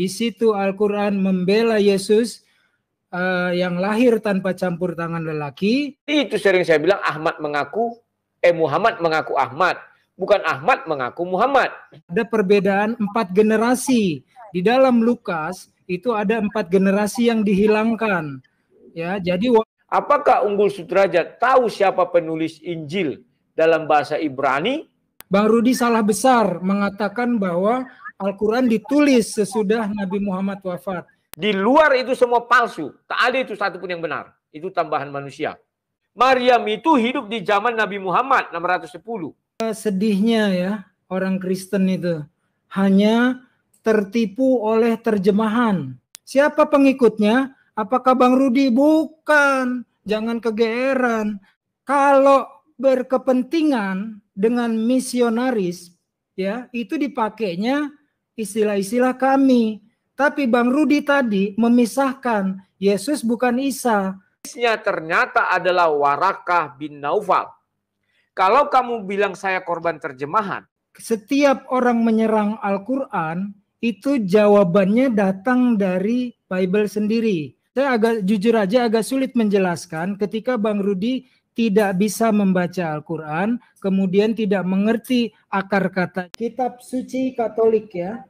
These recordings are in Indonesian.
Di situ Al-Quran membela Yesus uh, yang lahir tanpa campur tangan lelaki. Itu sering saya bilang Ahmad mengaku, eh Muhammad mengaku Ahmad. Bukan Ahmad mengaku Muhammad. Ada perbedaan empat generasi. Di dalam Lukas itu ada empat generasi yang dihilangkan. Ya, jadi Apakah Unggul Sudrajat tahu siapa penulis Injil dalam bahasa Ibrani? Bang Rudi salah besar mengatakan bahwa Al-Quran ditulis sesudah Nabi Muhammad wafat. Di luar itu semua palsu. Tak ada itu satupun yang benar. Itu tambahan manusia. Maryam itu hidup di zaman Nabi Muhammad 610. Eh, sedihnya ya orang Kristen itu. Hanya tertipu oleh terjemahan. Siapa pengikutnya? Apakah Bang Rudi? Bukan. Jangan kegeeran. Kalau berkepentingan dengan misionaris, ya itu dipakainya istilah-istilah kami. Tapi Bang Rudi tadi memisahkan Yesus bukan Isa. isnya ternyata adalah Warakah bin Naufal. Kalau kamu bilang saya korban terjemahan. Setiap orang menyerang Al-Quran itu jawabannya datang dari Bible sendiri. Saya agak jujur aja agak sulit menjelaskan ketika Bang Rudi tidak bisa membaca Al-Quran, kemudian tidak mengerti akar kata kitab suci Katolik ya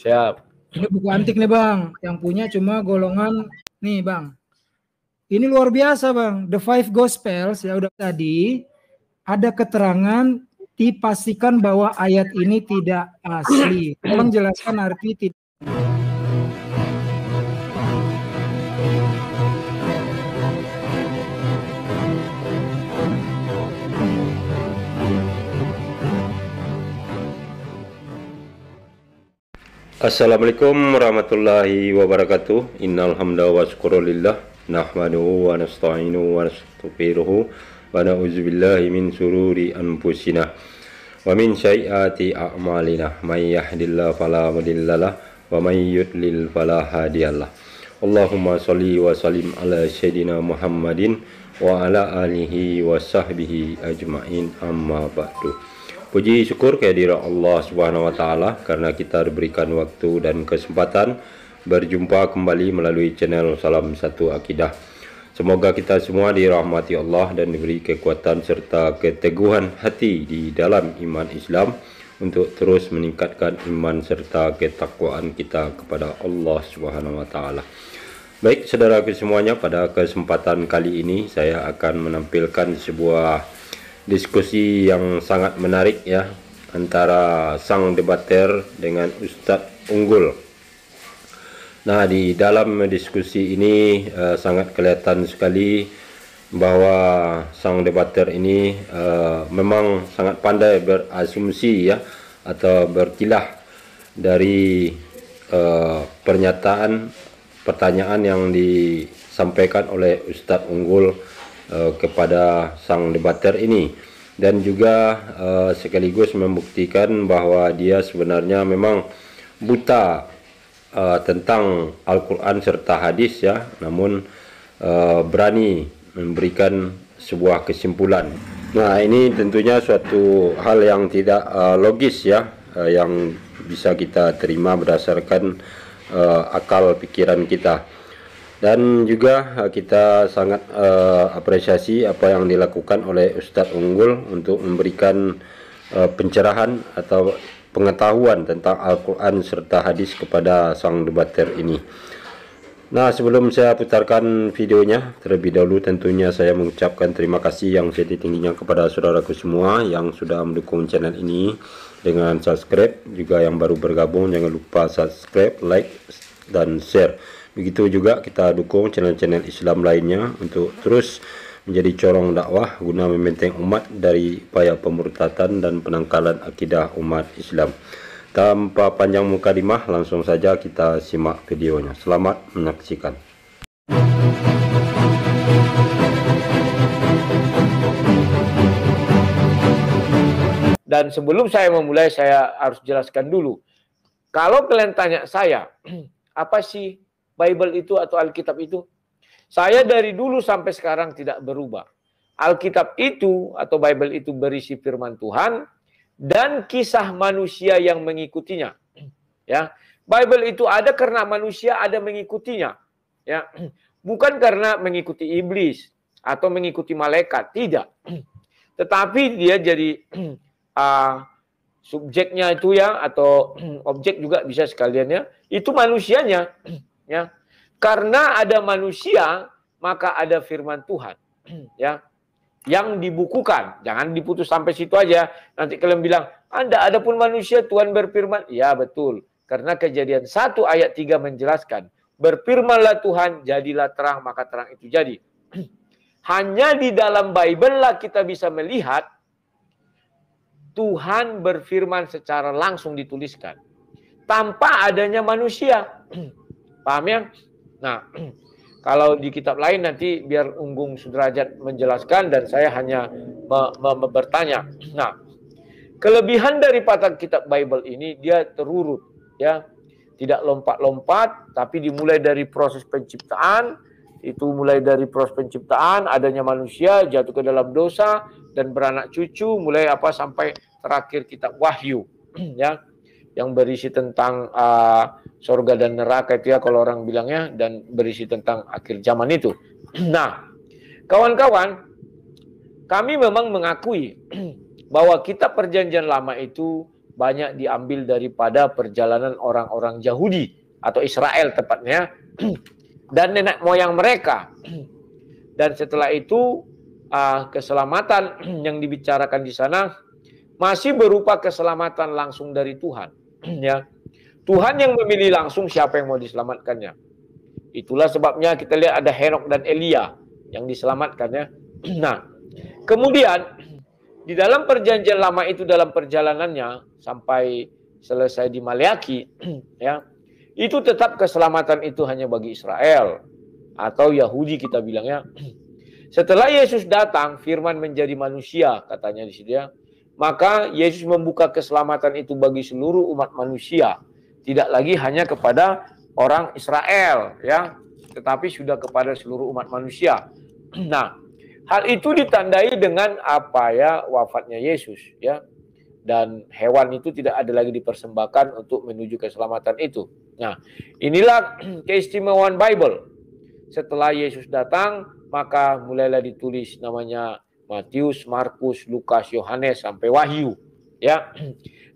Siap. Ini buku antik nih bang, yang punya cuma golongan nih bang. Ini luar biasa bang, The Five Gospels ya udah tadi ada keterangan dipastikan bahwa ayat ini tidak asli. Tolong jelaskan arti tidak. Assalamualaikum warahmatullahi wabarakatuh. Innal hamda wa syukurulillah. nahmaduhu wa nasta'inu wa nastaghfiruhu wa na'udzu min sururi anfusina wa min syai'ati a'malina may yahdihillahu fala wa may yudlil falahadiyallah. Allahumma shalli wa salim ala sayidina Muhammadin wa ala alihi wa sahbihi ajmain amma ba'du. Puji syukur kehadiran Allah Subhanahu wa taala karena kita diberikan waktu dan kesempatan berjumpa kembali melalui channel Salam Satu Akidah. Semoga kita semua dirahmati Allah dan diberi kekuatan serta keteguhan hati di dalam iman Islam untuk terus meningkatkan iman serta ketakwaan kita kepada Allah Subhanahu wa taala. Baik saudara semuanya, pada kesempatan kali ini saya akan menampilkan sebuah diskusi yang sangat menarik ya antara sang debater dengan Ustadz Unggul. Nah, di dalam diskusi ini uh, sangat kelihatan sekali bahwa sang debater ini uh, memang sangat pandai berasumsi ya atau berkilah dari uh, pernyataan pertanyaan yang disampaikan oleh Ustadz Unggul Eh, kepada sang debater ini dan juga uh, sekaligus membuktikan bahwa dia sebenarnya memang buta uh, tentang Al-Qur'an serta hadis ya namun uh, berani memberikan sebuah kesimpulan. Nah, ini tentunya suatu hal yang tidak uh, logis ya uh, yang bisa kita terima berdasarkan uh, akal pikiran kita dan juga eh, kita sangat uh, apresiasi apa yang dilakukan oleh Ustadz Unggul untuk memberikan uh, pencerahan atau pengetahuan tentang Al-Quran serta hadis kepada sang debater ini Nah sebelum saya putarkan videonya terlebih dahulu tentunya saya mengucapkan terima kasih yang setinggi-tingginya kepada saudaraku semua yang sudah mendukung channel ini dengan subscribe juga yang baru bergabung jangan lupa subscribe like dan share Begitu juga kita dukung channel-channel Islam lainnya untuk terus menjadi corong dakwah guna membenteng umat dari upaya pemurtatan dan penangkalan akidah umat Islam. Tanpa panjang mukadimah, langsung saja kita simak videonya. Selamat menyaksikan. Dan sebelum saya memulai, saya harus jelaskan dulu. Kalau kalian tanya saya, apa sih Bible itu atau Alkitab itu? Saya dari dulu sampai sekarang tidak berubah. Alkitab itu atau Bible itu berisi firman Tuhan dan kisah manusia yang mengikutinya. Ya, Bible itu ada karena manusia ada mengikutinya. Ya, bukan karena mengikuti iblis atau mengikuti malaikat, tidak. Tetapi dia jadi uh, subjeknya itu ya atau objek juga bisa sekalian ya. Itu manusianya ya. Karena ada manusia, maka ada firman Tuhan, ya. Yang dibukukan, jangan diputus sampai situ aja. Nanti kalian bilang, "Anda ada pun manusia, Tuhan berfirman." Ya, betul. Karena kejadian satu ayat 3 menjelaskan, "Berfirmanlah Tuhan, jadilah terang, maka terang itu jadi." Hanya di dalam Bible lah kita bisa melihat Tuhan berfirman secara langsung dituliskan tanpa adanya manusia. Paham ya? Nah, kalau di kitab lain nanti biar Unggung Sudrajat menjelaskan dan saya hanya me me bertanya. Nah, kelebihan dari patah kitab Bible ini dia terurut ya. Tidak lompat-lompat tapi dimulai dari proses penciptaan, itu mulai dari proses penciptaan, adanya manusia jatuh ke dalam dosa dan beranak cucu mulai apa sampai terakhir kitab Wahyu ya yang berisi tentang uh, ah, surga dan neraka itu ya kalau orang bilangnya dan berisi tentang akhir zaman itu. Nah, kawan-kawan, kami memang mengakui bahwa kitab perjanjian lama itu banyak diambil daripada perjalanan orang-orang Yahudi atau Israel tepatnya dan nenek moyang mereka. Dan setelah itu uh, keselamatan yang dibicarakan di sana masih berupa keselamatan langsung dari Tuhan. ya Tuhan yang memilih langsung siapa yang mau diselamatkannya. Itulah sebabnya kita lihat ada Henok dan Elia yang diselamatkannya. Nah, kemudian di dalam perjanjian lama itu dalam perjalanannya sampai selesai di Maleaki, ya, itu tetap keselamatan itu hanya bagi Israel atau Yahudi kita bilangnya. Setelah Yesus datang, firman menjadi manusia katanya di sini ya maka Yesus membuka keselamatan itu bagi seluruh umat manusia, tidak lagi hanya kepada orang Israel ya, tetapi sudah kepada seluruh umat manusia. Nah, hal itu ditandai dengan apa ya wafatnya Yesus ya. Dan hewan itu tidak ada lagi dipersembahkan untuk menuju keselamatan itu. Nah, inilah keistimewaan Bible. Setelah Yesus datang, maka mulailah ditulis namanya Matius, Markus, Lukas, Yohanes sampai Wahyu, ya.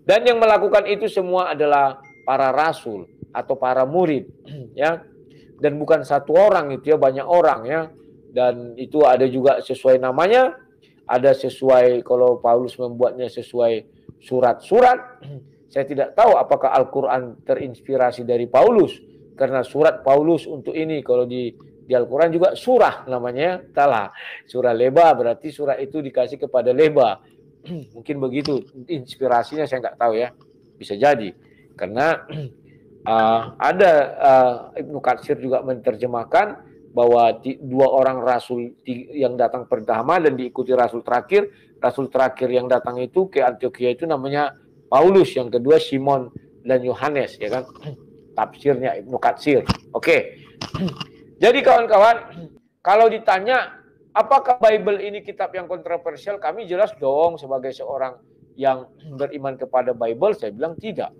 Dan yang melakukan itu semua adalah para rasul atau para murid, ya. Dan bukan satu orang itu ya, banyak orang ya. Dan itu ada juga sesuai namanya, ada sesuai kalau Paulus membuatnya sesuai surat-surat. Saya tidak tahu apakah Al-Qur'an terinspirasi dari Paulus karena surat Paulus untuk ini kalau di di Al-Quran juga surah namanya tala. Surah leba berarti surah itu dikasih kepada leba. Mungkin begitu inspirasinya saya nggak tahu ya. Bisa jadi. Karena uh, ada uh, Ibnu Katsir juga menerjemahkan bahwa dua orang rasul yang datang pertama dan diikuti rasul terakhir, rasul terakhir yang datang itu ke Antioquia itu namanya Paulus, yang kedua Simon dan Yohanes ya kan. Tafsirnya Ibnu Katsir. Oke. Okay. Jadi kawan-kawan, kalau ditanya apakah Bible ini kitab yang kontroversial, kami jelas dong sebagai seorang yang beriman kepada Bible, saya bilang tidak.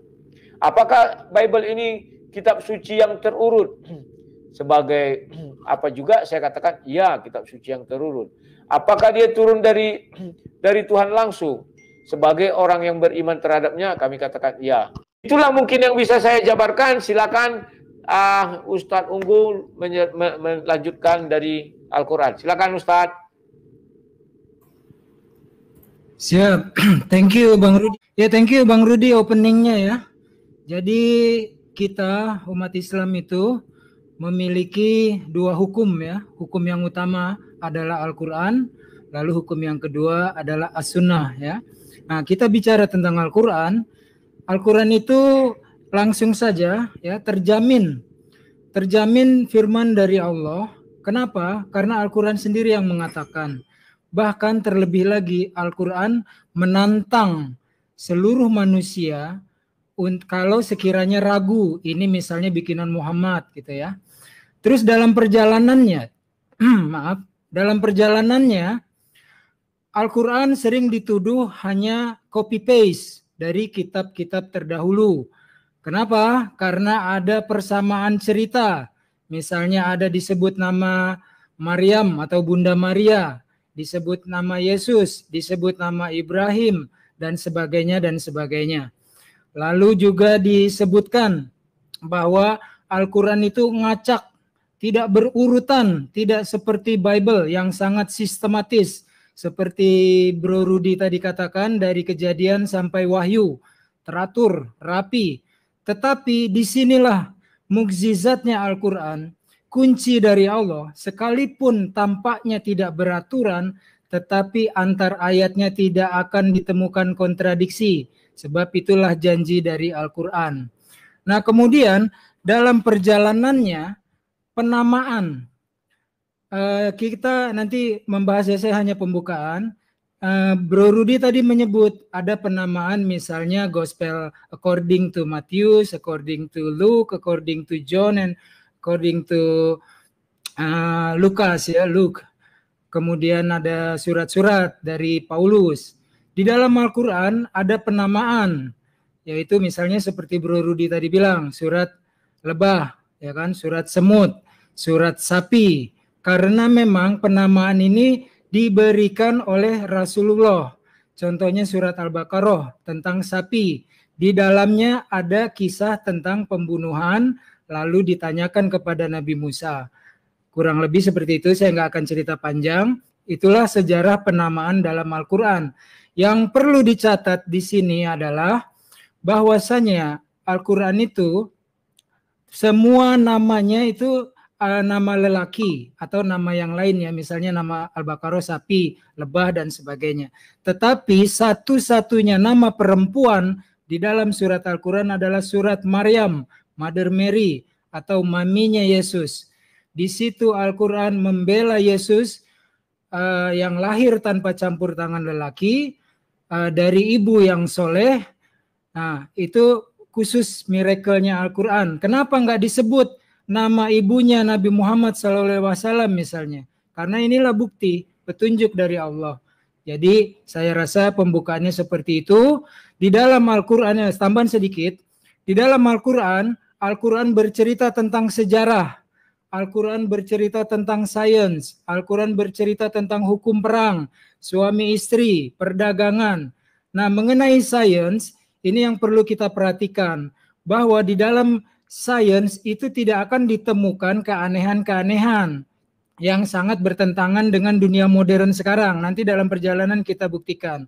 Apakah Bible ini kitab suci yang terurut? Sebagai apa juga saya katakan, ya kitab suci yang terurut. Apakah dia turun dari dari Tuhan langsung? Sebagai orang yang beriman terhadapnya, kami katakan ya. Itulah mungkin yang bisa saya jabarkan. Silakan ah Ustadz Unggul melanjutkan dari Al-Quran. Silakan Ustadz. Siap, thank you Bang Rudi. Ya thank you Bang Rudi openingnya ya. Jadi kita umat Islam itu memiliki dua hukum ya. Hukum yang utama adalah Al-Quran, lalu hukum yang kedua adalah As-Sunnah ya. Nah kita bicara tentang Al-Quran. Al-Quran itu langsung saja ya terjamin terjamin firman dari Allah. Kenapa? Karena Al-Qur'an sendiri yang mengatakan. Bahkan terlebih lagi Al-Qur'an menantang seluruh manusia kalau sekiranya ragu ini misalnya bikinan Muhammad gitu ya. Terus dalam perjalanannya maaf, dalam perjalanannya Al-Qur'an sering dituduh hanya copy paste dari kitab-kitab terdahulu Kenapa? Karena ada persamaan cerita. Misalnya ada disebut nama Maryam atau Bunda Maria, disebut nama Yesus, disebut nama Ibrahim, dan sebagainya dan sebagainya. Lalu juga disebutkan bahwa Al-Quran itu ngacak, tidak berurutan, tidak seperti Bible yang sangat sistematis. Seperti Bro Rudi tadi katakan dari kejadian sampai wahyu, teratur, rapi. Tetapi disinilah mukjizatnya Al-Quran, kunci dari Allah, sekalipun tampaknya tidak beraturan, tetapi antar ayatnya tidak akan ditemukan kontradiksi. Sebab itulah janji dari Al-Quran. Nah kemudian dalam perjalanannya penamaan, eh, kita nanti membahasnya saya hanya pembukaan, Eh, Bro Rudi tadi menyebut ada penamaan misalnya gospel according to Matius, according to Luke, according to John, and according to uh, Lukas ya Luke. Kemudian ada surat-surat dari Paulus. Di dalam Al-Quran ada penamaan, yaitu misalnya seperti Bro Rudi tadi bilang, surat lebah, ya kan, surat semut, surat sapi. Karena memang penamaan ini diberikan oleh Rasulullah. Contohnya surat Al-Baqarah tentang sapi. Di dalamnya ada kisah tentang pembunuhan lalu ditanyakan kepada Nabi Musa. Kurang lebih seperti itu, saya nggak akan cerita panjang. Itulah sejarah penamaan dalam Al-Quran. Yang perlu dicatat di sini adalah bahwasanya Al-Quran itu semua namanya itu uh, nama lelaki atau nama yang lainnya, misalnya nama Al-Baqarah, sapi, lebah dan sebagainya. Tetapi satu-satunya nama perempuan di dalam surat Al-Quran adalah surat Maryam, Mother Mary atau maminya Yesus. Di situ Al-Quran membela Yesus uh, yang lahir tanpa campur tangan lelaki uh, dari ibu yang soleh. Nah itu khusus miracle-nya Al-Quran. Kenapa nggak disebut nama ibunya Nabi Muhammad SAW misalnya. Karena inilah bukti petunjuk dari Allah. Jadi saya rasa pembukaannya seperti itu. Di dalam Al-Quran, eh, tambahan sedikit. Di dalam Al-Quran, Al-Quran bercerita tentang sejarah. Al-Quran bercerita tentang sains. Al-Quran bercerita tentang hukum perang, suami istri, perdagangan. Nah mengenai sains, ini yang perlu kita perhatikan. Bahwa di dalam sains itu tidak akan ditemukan keanehan-keanehan yang sangat bertentangan dengan dunia modern sekarang. Nanti dalam perjalanan kita buktikan.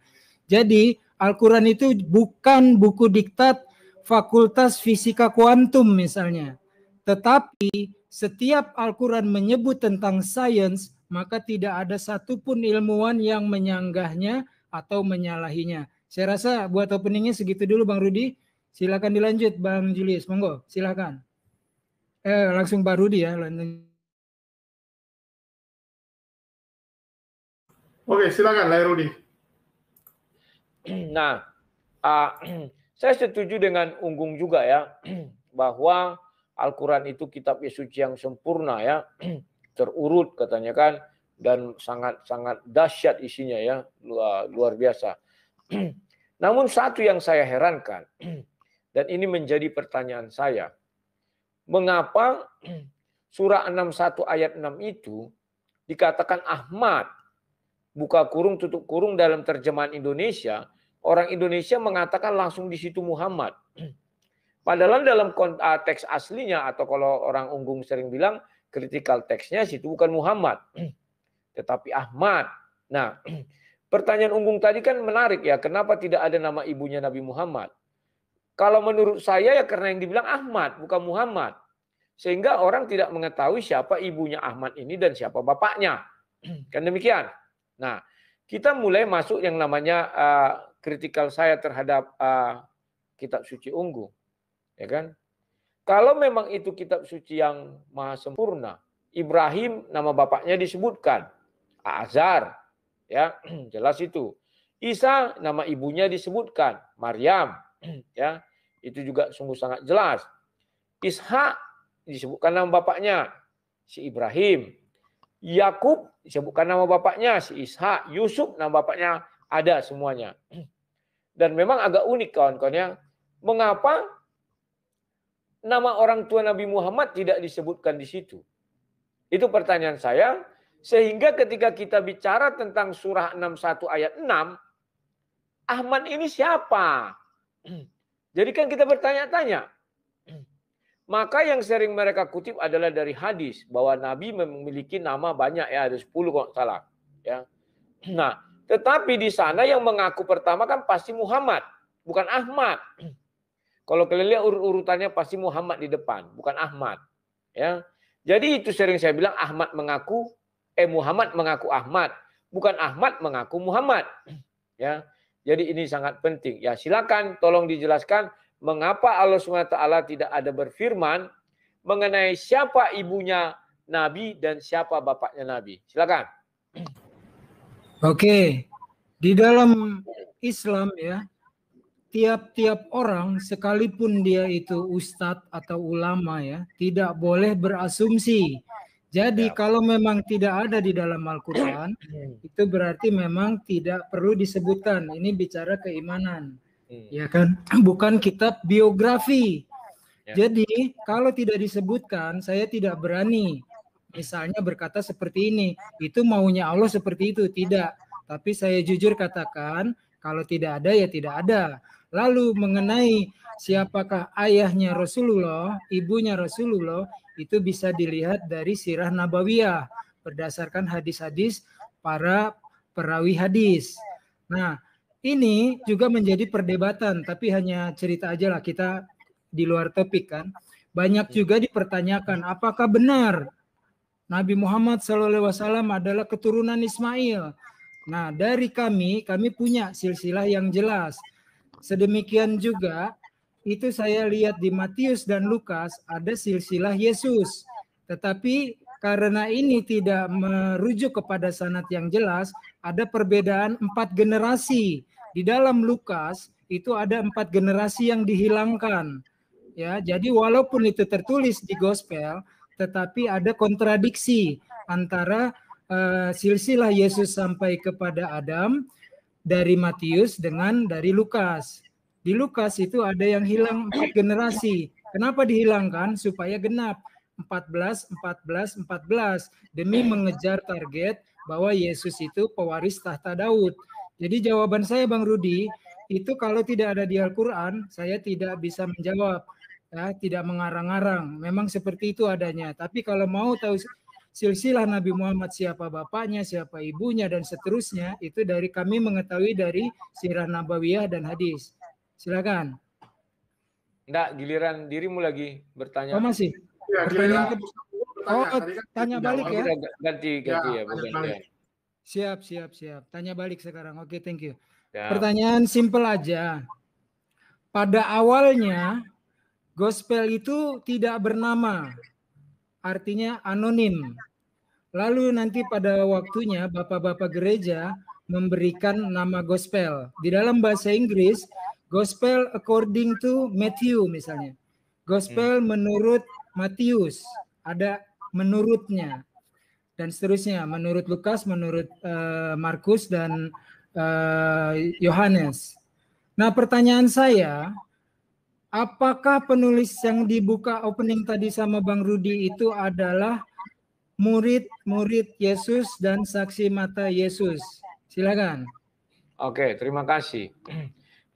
Jadi Al-Quran itu bukan buku diktat Fakultas Fisika Kuantum misalnya. Tetapi setiap Al-Quran menyebut tentang sains, maka tidak ada satupun ilmuwan yang menyanggahnya atau menyalahinya. Saya rasa buat openingnya segitu dulu Bang Rudi. Silakan dilanjut Bang Julius, monggo silakan. Eh langsung Pak Rudi ya. Oke, silakan Lai Rudi. Nah, uh, saya setuju dengan Unggung juga ya bahwa Al-Qur'an itu kitab suci yang sempurna ya, terurut katanya kan dan sangat-sangat dahsyat isinya ya, luar, luar biasa. Namun satu yang saya herankan dan ini menjadi pertanyaan saya. Mengapa surah 61 ayat 6 itu dikatakan Ahmad buka kurung tutup kurung dalam terjemahan Indonesia, orang Indonesia mengatakan langsung di situ Muhammad. Padahal dalam konteks eh, aslinya atau kalau orang Unggung sering bilang kritikal teksnya situ bukan Muhammad, tetapi Ahmad. Nah, pertanyaan Unggung tadi kan menarik ya, kenapa tidak ada nama ibunya Nabi Muhammad? Kalau menurut saya ya karena yang dibilang Ahmad bukan Muhammad. Sehingga orang tidak mengetahui siapa ibunya Ahmad ini dan siapa bapaknya. Kan demikian. Nah, kita mulai masuk yang namanya uh, eh, kritikal saya terhadap uh, kitab suci Unggu. Ya kan? Kalau memang itu kitab suci yang maha sempurna, Ibrahim nama bapaknya disebutkan. Azar. Ya, jelas itu. Isa nama ibunya disebutkan, Maryam. ya itu juga sungguh sangat jelas Ishak disebutkan nama bapaknya si Ibrahim Yakub disebutkan nama bapaknya si Ishak Yusuf nama bapaknya ada semuanya dan memang agak unik kawan-kawan ya mengapa nama orang tua Nabi Muhammad tidak disebutkan di situ itu pertanyaan saya sehingga ketika kita bicara tentang surah 61 ayat 6 Ahmad ini siapa? Jadi kan kita bertanya-tanya. Maka yang sering mereka kutip adalah dari hadis bahwa Nabi memiliki nama banyak ya ada 10 kalau salah ya. Nah, tetapi di sana yang mengaku pertama kan pasti Muhammad, bukan Ahmad. Kalau kalian lihat urut-urutannya pasti Muhammad di depan, bukan Ahmad. Ya. Jadi itu sering saya bilang Ahmad mengaku eh Muhammad mengaku Ahmad, bukan Ahmad mengaku Muhammad. Ya. Jadi ini sangat penting. Ya silakan tolong dijelaskan mengapa Allah SWT tidak ada berfirman mengenai siapa ibunya Nabi dan siapa bapaknya Nabi. Silakan. Oke. Di dalam Islam ya, tiap-tiap orang sekalipun dia itu ustadz atau ulama ya, tidak boleh berasumsi jadi ya. kalau memang tidak ada di dalam Al-Quran, hmm. itu berarti memang tidak perlu disebutkan. Ini bicara keimanan, hmm. ya kan? Bukan kitab biografi. Ya. Jadi kalau tidak disebutkan, saya tidak berani. Misalnya berkata seperti ini, itu maunya Allah seperti itu, tidak. Tapi saya jujur katakan, kalau tidak ada ya tidak ada. Lalu mengenai siapakah ayahnya Rasulullah, ibunya Rasulullah, itu bisa dilihat dari sirah nabawiyah berdasarkan hadis-hadis para perawi hadis. Nah, ini juga menjadi perdebatan tapi hanya cerita aja lah kita di luar topik kan. Banyak iya. juga dipertanyakan apakah benar Nabi Muhammad SAW adalah keturunan Ismail. Nah, dari kami, kami punya silsilah yang jelas. Sedemikian juga itu saya lihat di Matius dan Lukas ada silsilah Yesus. Tetapi karena ini tidak merujuk kepada sanat yang jelas, ada perbedaan empat generasi. Di dalam Lukas itu ada empat generasi yang dihilangkan. Ya, jadi walaupun itu tertulis di gospel, tetapi ada kontradiksi antara uh, silsilah Yesus sampai kepada Adam dari Matius dengan dari Lukas. Di Lukas itu ada yang hilang empat generasi. Kenapa dihilangkan? Supaya genap. 14, 14, 14. Demi mengejar target bahwa Yesus itu pewaris tahta Daud. Jadi jawaban saya Bang Rudi, itu kalau tidak ada di Al-Quran, saya tidak bisa menjawab. Ya, tidak mengarang-arang. Memang seperti itu adanya. Tapi kalau mau tahu silsilah Nabi Muhammad siapa bapaknya, siapa ibunya dan seterusnya itu dari kami mengetahui dari sirah nabawiyah dan hadis. Silakan. Enggak, giliran dirimu lagi bertanya. Oh, masih? Ya, giliran ke... Oh, kan tanya, tanya balik ya. Ganti, ganti ya, ya bukan Siap, siap, siap. Tanya balik sekarang. Oke, thank you. Ya. Pertanyaan simple aja. Pada awalnya gospel itu tidak bernama. Artinya anonim. Lalu nanti pada waktunya bapak-bapak gereja memberikan nama gospel. Di dalam bahasa Inggris Gospel according to Matthew misalnya. Gospel hmm. menurut Matius, ada menurutnya dan seterusnya menurut Lukas, menurut uh, Markus dan eh, Yohanes. Uh, nah, pertanyaan saya, apakah penulis yang dibuka opening tadi sama Bang Rudi itu adalah murid-murid Yesus dan saksi mata Yesus? Silakan. Oke, terima kasih.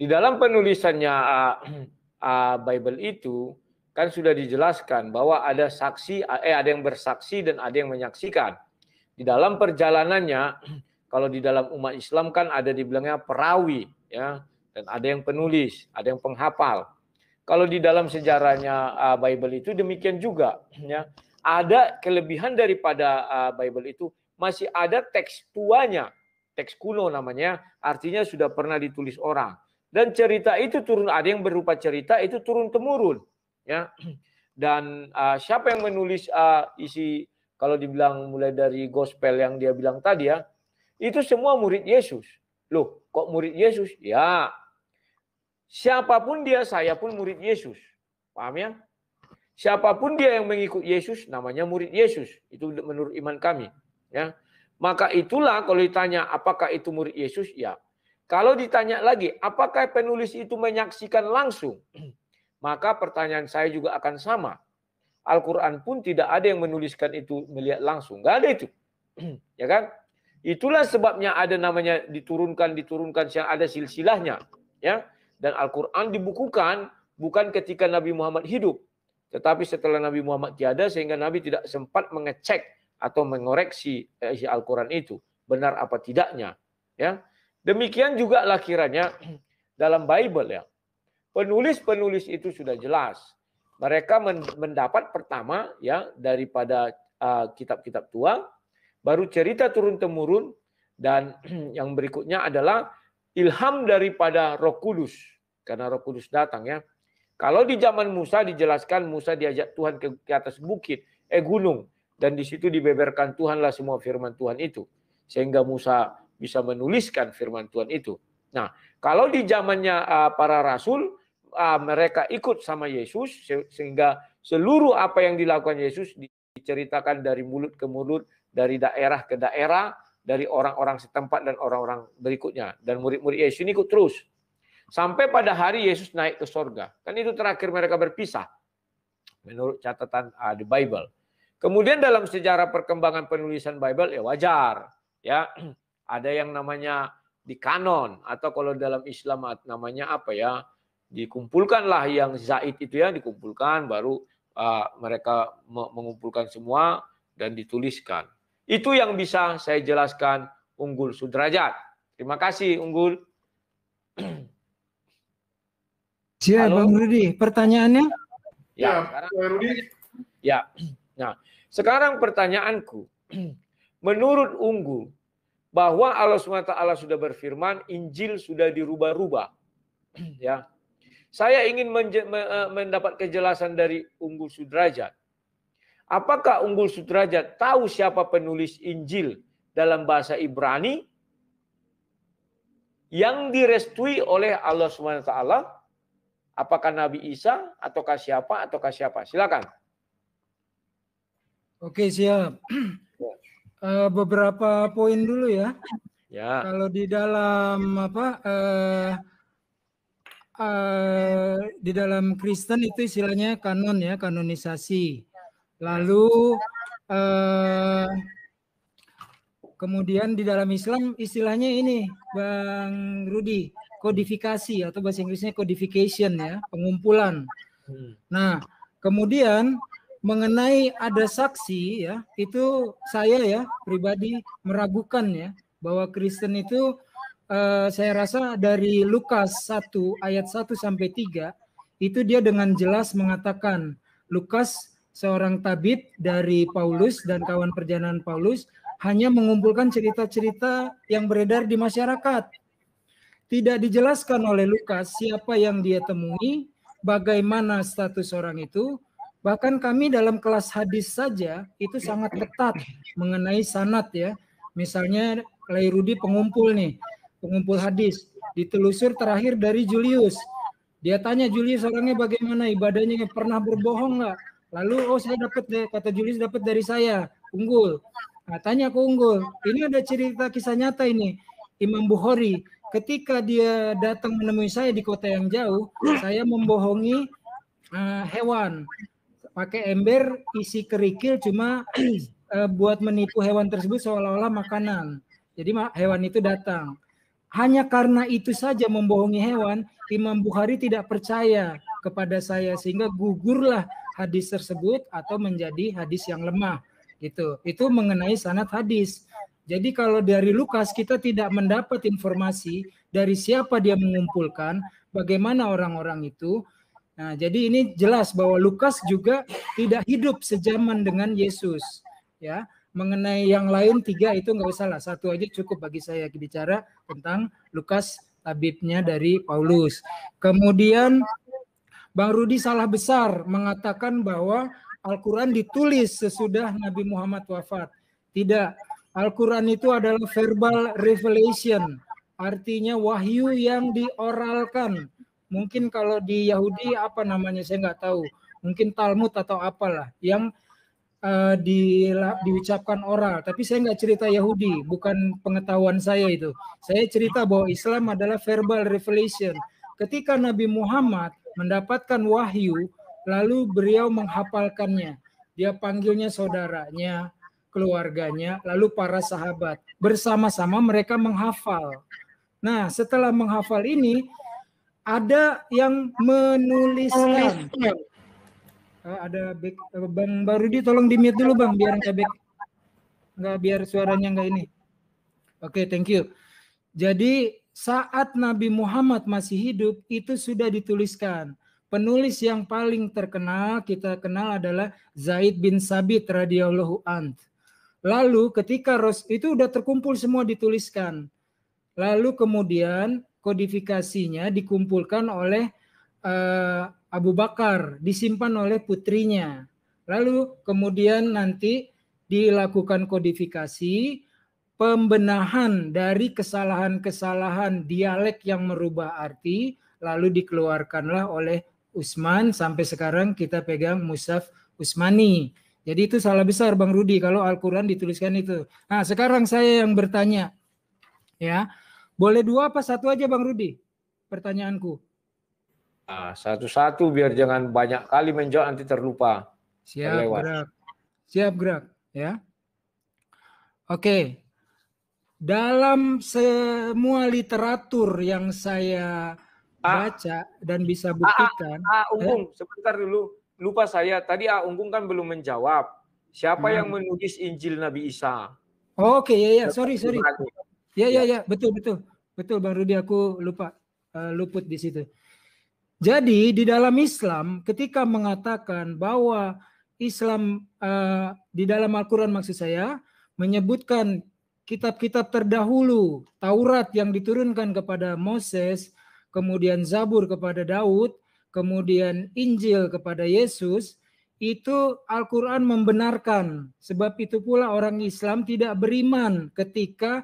Di dalam penulisannya uh, uh, Bible itu kan sudah dijelaskan bahwa ada saksi ah, eh ada yang bersaksi dan ada yang menyaksikan. Di dalam perjalanannya kalau di dalam umat Islam kan ada dibilangnya perawi ya dan ada yang penulis, ada yang penghafal. Kalau di dalam sejarahnya uh, Bible itu demikian juga ya. Ada kelebihan daripada uh, Bible itu masih ada teks tuanya Teks kuno namanya, artinya sudah pernah ditulis orang. Dan cerita itu turun ada yang berupa cerita itu turun temurun, ya. Dan uh, siapa yang menulis uh, isi kalau dibilang mulai dari gospel yang dia bilang tadi ya, itu semua murid Yesus. Loh, kok murid Yesus? Ya, siapapun dia, saya pun murid Yesus. Paham ya? Siapapun dia yang mengikut Yesus, namanya murid Yesus. Itu menurut iman kami. Ya, maka itulah kalau ditanya apakah itu murid Yesus, ya kalau ditanya lagi, apakah penulis itu menyaksikan langsung? Maka pertanyaan saya juga akan sama. Al-Quran pun tidak ada yang menuliskan itu melihat langsung. Nggak ada itu. ya kan? Itulah sebabnya ada namanya diturunkan, diturunkan, yang ada silsilahnya. ya Dan Al-Quran dibukukan bukan ketika Nabi Muhammad hidup. Tetapi setelah Nabi Muhammad tiada sehingga Nabi tidak sempat mengecek atau mengoreksi isi eh, Al-Quran itu. Benar apa tidaknya. Ya, Demikian juga lah kiranya dalam Bible ya. Penulis-penulis itu sudah jelas. Mereka mendapat pertama ya daripada kitab-kitab uh, tua, baru cerita turun temurun dan yang berikutnya adalah ilham daripada Roh Kudus karena Roh Kudus datang ya. Kalau di zaman Musa dijelaskan Musa diajak Tuhan ke, ke atas bukit, eh gunung dan di situ dibeberkan Tuhanlah semua firman Tuhan itu sehingga Musa bisa menuliskan firman Tuhan itu. Nah, kalau di zamannya eh, para rasul eh, mereka ikut sama Yesus sehingga seluruh apa yang dilakukan Yesus diceritakan dari mulut ke mulut, dari daerah ke daerah, dari orang-orang setempat dan orang-orang berikutnya dan murid-murid Yesus ini ikut terus sampai pada hari Yesus naik ke sorga. Kan itu terakhir mereka berpisah menurut catatan uh, the Bible. Kemudian dalam sejarah perkembangan penulisan Bible ya wajar ya ada yang namanya di kanon atau kalau dalam Islam namanya apa ya dikumpulkanlah yang zaid itu ya dikumpulkan baru uh, mereka mengumpulkan semua dan dituliskan itu yang bisa saya jelaskan Unggul Sudrajat terima kasih Unggul Ya Halo? Bang Rudi pertanyaannya ya, ya Rudi ya nah sekarang pertanyaanku menurut Unggul bahwa Allah SWT sudah berfirman, Injil sudah dirubah-rubah. ya. Saya ingin e, mendapat kejelasan dari Unggul Sudrajat. Apakah Unggul Sudrajat tahu siapa penulis Injil dalam bahasa Ibrani yang direstui oleh Allah SWT? Apakah Nabi Isa ataukah siapa ataukah siapa? Silakan. Oke, siap. Ya uh, beberapa poin dulu ya. Ya. Kalau di dalam apa uh, uh, di dalam Kristen itu istilahnya kanon ya, kanonisasi. Lalu uh, kemudian di dalam Islam istilahnya ini Bang Rudi, kodifikasi atau bahasa Inggrisnya codification ya, pengumpulan. Hmm. Nah, kemudian mengenai ada saksi ya itu saya ya pribadi meragukan ya bahwa Kristen itu eh, saya rasa dari Lukas 1 ayat 1 sampai 3 itu dia dengan jelas mengatakan Lukas seorang tabib dari Paulus dan kawan perjalanan Paulus hanya mengumpulkan cerita-cerita yang beredar di masyarakat. Tidak dijelaskan oleh Lukas siapa yang dia temui, bagaimana status orang itu, Bahkan kami dalam kelas hadis saja itu sangat ketat mengenai sanat ya. Misalnya Lai Rudi pengumpul nih, pengumpul hadis. Ditelusur terakhir dari Julius. Dia tanya Julius orangnya bagaimana ibadahnya pernah berbohong nggak? Lalu oh saya dapat deh kata Julius dapat dari saya unggul. Nah, tanya aku unggul. Ini ada cerita kisah nyata ini Imam Bukhari ketika dia datang menemui saya di kota yang jauh, saya membohongi uh, hewan pakai ember isi kerikil cuma eh, buat menipu hewan tersebut seolah-olah makanan. Jadi hewan itu datang. Hanya karena itu saja membohongi hewan, Imam Bukhari tidak percaya kepada saya sehingga gugurlah hadis tersebut atau menjadi hadis yang lemah. Itu itu mengenai sanad hadis. Jadi kalau dari Lukas kita tidak mendapat informasi dari siapa dia mengumpulkan, bagaimana orang-orang itu, Nah, jadi ini jelas bahwa Lukas juga tidak hidup sejaman dengan Yesus, ya. Mengenai yang lain tiga itu nggak usah lah, satu aja cukup bagi saya bicara tentang Lukas tabibnya dari Paulus. Kemudian Bang Rudi salah besar mengatakan bahwa Al-Quran ditulis sesudah Nabi Muhammad wafat. Tidak, Al-Quran itu adalah verbal revelation, artinya wahyu yang dioralkan mungkin kalau di Yahudi apa namanya saya nggak tahu mungkin Talmud atau apalah yang uh, eh, di, diucapkan oral tapi saya nggak cerita Yahudi bukan pengetahuan saya itu saya cerita bahwa Islam adalah verbal revelation ketika Nabi Muhammad mendapatkan wahyu lalu beliau menghafalkannya dia panggilnya saudaranya keluarganya, lalu para sahabat. Bersama-sama mereka menghafal. Nah, setelah menghafal ini, ada yang menuliskan. Uh, ada back, uh, Bang Barudi tolong di mute dulu Bang biar nggak biar suaranya nggak ini. Oke, okay, thank you. Jadi saat Nabi Muhammad masih hidup itu sudah dituliskan. Penulis yang paling terkenal kita kenal adalah Zaid bin Sabit radhiyallahu anh. Lalu ketika Ros itu sudah terkumpul semua dituliskan. Lalu kemudian kodifikasinya dikumpulkan oleh uh, Abu Bakar, disimpan oleh putrinya. Lalu kemudian nanti dilakukan kodifikasi pembenahan dari kesalahan-kesalahan dialek yang merubah arti lalu dikeluarkanlah oleh Usman sampai sekarang kita pegang Musaf Usmani. Jadi itu salah besar Bang Rudi kalau Al-Qur'an dituliskan itu. Nah, sekarang saya yang bertanya. Ya, boleh dua apa satu aja Bang Rudi? Pertanyaanku. Ah, satu-satu nah, biar jangan banyak kali menjawab nanti terlupa. Siap terlewat. gerak. Siap gerak ya. Oke. Dalam semua literatur yang saya ah. baca A, dan bisa buktikan. A, A, A Unggung, eh? sebentar dulu. Lupa saya, tadi A ah, Unggung kan belum menjawab. Siapa hmm. yang menulis Injil Nabi Isa? Oke, okay, ya ya, sorry, sorry. Ya, ya, ya, ya, betul, betul, betul, Bang Rudi, aku lupa uh, luput di situ. Jadi di dalam Islam, ketika mengatakan bahwa Islam uh, di dalam Al-Quran maksud saya menyebutkan kitab-kitab terdahulu Taurat yang diturunkan kepada Moses, kemudian Zabur kepada Daud, kemudian Injil kepada Yesus, itu Al-Quran membenarkan. Sebab itu pula orang Islam tidak beriman ketika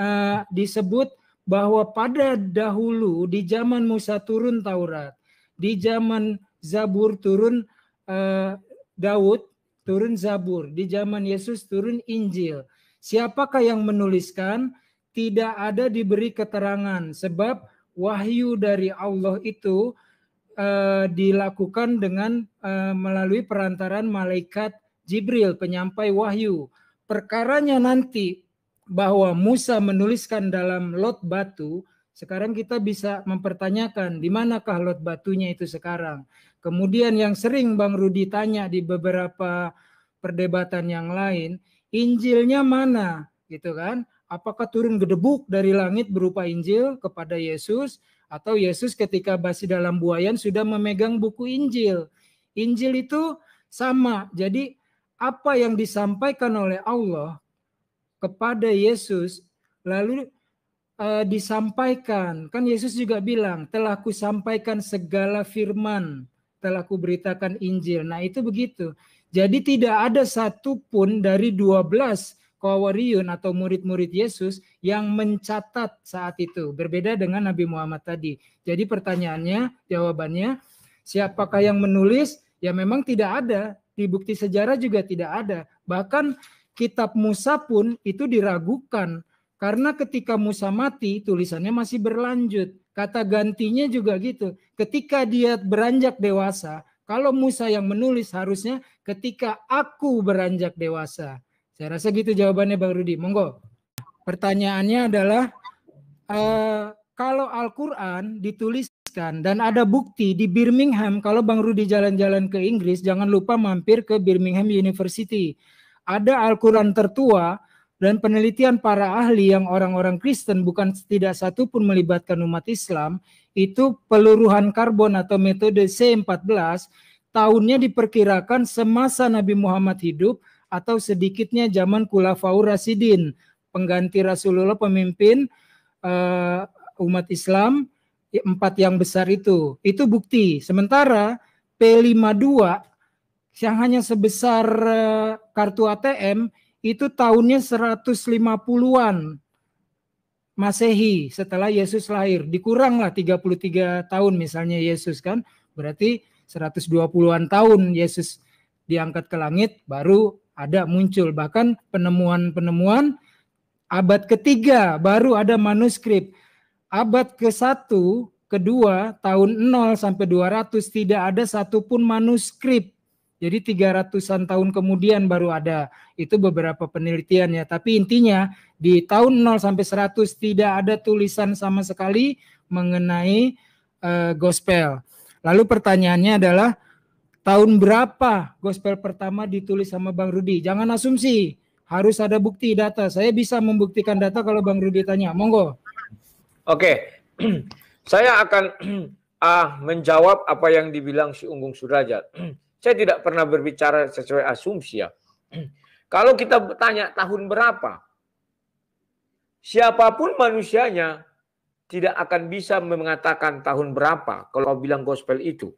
uh, disebut bahwa pada dahulu di zaman Musa turun Taurat, di zaman Zabur turun uh, Daud, turun Zabur, di zaman Yesus turun Injil. Siapakah yang menuliskan? Tidak ada diberi keterangan sebab wahyu dari Allah itu uh, dilakukan dengan uh, melalui perantaran malaikat Jibril penyampai wahyu. Perkaranya nanti bahwa Musa menuliskan dalam lot batu, sekarang kita bisa mempertanyakan di manakah lot batunya itu sekarang. Kemudian yang sering Bang Rudi tanya di beberapa perdebatan yang lain, Injilnya mana? Gitu kan? Apakah turun gedebuk dari langit berupa Injil kepada Yesus atau Yesus ketika basi dalam buayan sudah memegang buku Injil? Injil itu sama. Jadi apa yang disampaikan oleh Allah kepada Yesus lalu uh, disampaikan. Kan Yesus juga bilang, telah sampaikan segala firman, telah beritakan Injil. Nah itu begitu. Jadi tidak ada satupun dari 12 Kawariun atau murid-murid Yesus yang mencatat saat itu. Berbeda dengan Nabi Muhammad tadi. Jadi pertanyaannya, jawabannya, siapakah yang menulis? Ya memang tidak ada. Di bukti sejarah juga tidak ada. Bahkan kitab Musa pun itu diragukan karena ketika Musa mati tulisannya masih berlanjut. Kata gantinya juga gitu. Ketika dia beranjak dewasa, kalau Musa yang menulis harusnya ketika aku beranjak dewasa. Saya rasa gitu jawabannya Bang Rudi. Monggo. Pertanyaannya adalah uh, kalau Al-Qur'an dituliskan dan ada bukti di Birmingham kalau Bang Rudi jalan-jalan ke Inggris jangan lupa mampir ke Birmingham University ada Al-Quran tertua dan penelitian para ahli yang orang-orang Kristen bukan tidak satu pun melibatkan umat Islam, itu peluruhan karbon atau metode C14 tahunnya diperkirakan semasa Nabi Muhammad hidup atau sedikitnya zaman Kulafaur Rasidin, pengganti Rasulullah pemimpin uh, umat Islam ya, empat yang besar itu. Itu bukti. Sementara P52 yang hanya sebesar eh, kartu ATM itu tahunnya 150-an Masehi setelah Yesus lahir. Dikuranglah 33 tahun misalnya Yesus kan. Berarti 120-an tahun Yesus diangkat ke langit baru ada muncul bahkan penemuan-penemuan abad ketiga baru ada manuskrip abad ke-1 kedua tahun 0 sampai 200 tidak ada satupun manuskrip jadi 300-an tahun kemudian baru ada. Itu beberapa penelitian ya. Tapi intinya di tahun 0 sampai 100 tidak ada tulisan sama sekali mengenai uh, gospel. Lalu pertanyaannya adalah tahun berapa gospel pertama ditulis sama Bang Rudi? Jangan asumsi, harus ada bukti data. Saya bisa membuktikan data kalau Bang Rudi tanya. Monggo. Oke. Saya akan uh, menjawab apa yang dibilang si Unggung Sudrajat. Saya tidak pernah berbicara sesuai asumsi ya. Kalau kita tanya tahun berapa, siapapun manusianya tidak akan bisa mengatakan tahun berapa kalau bilang gospel itu.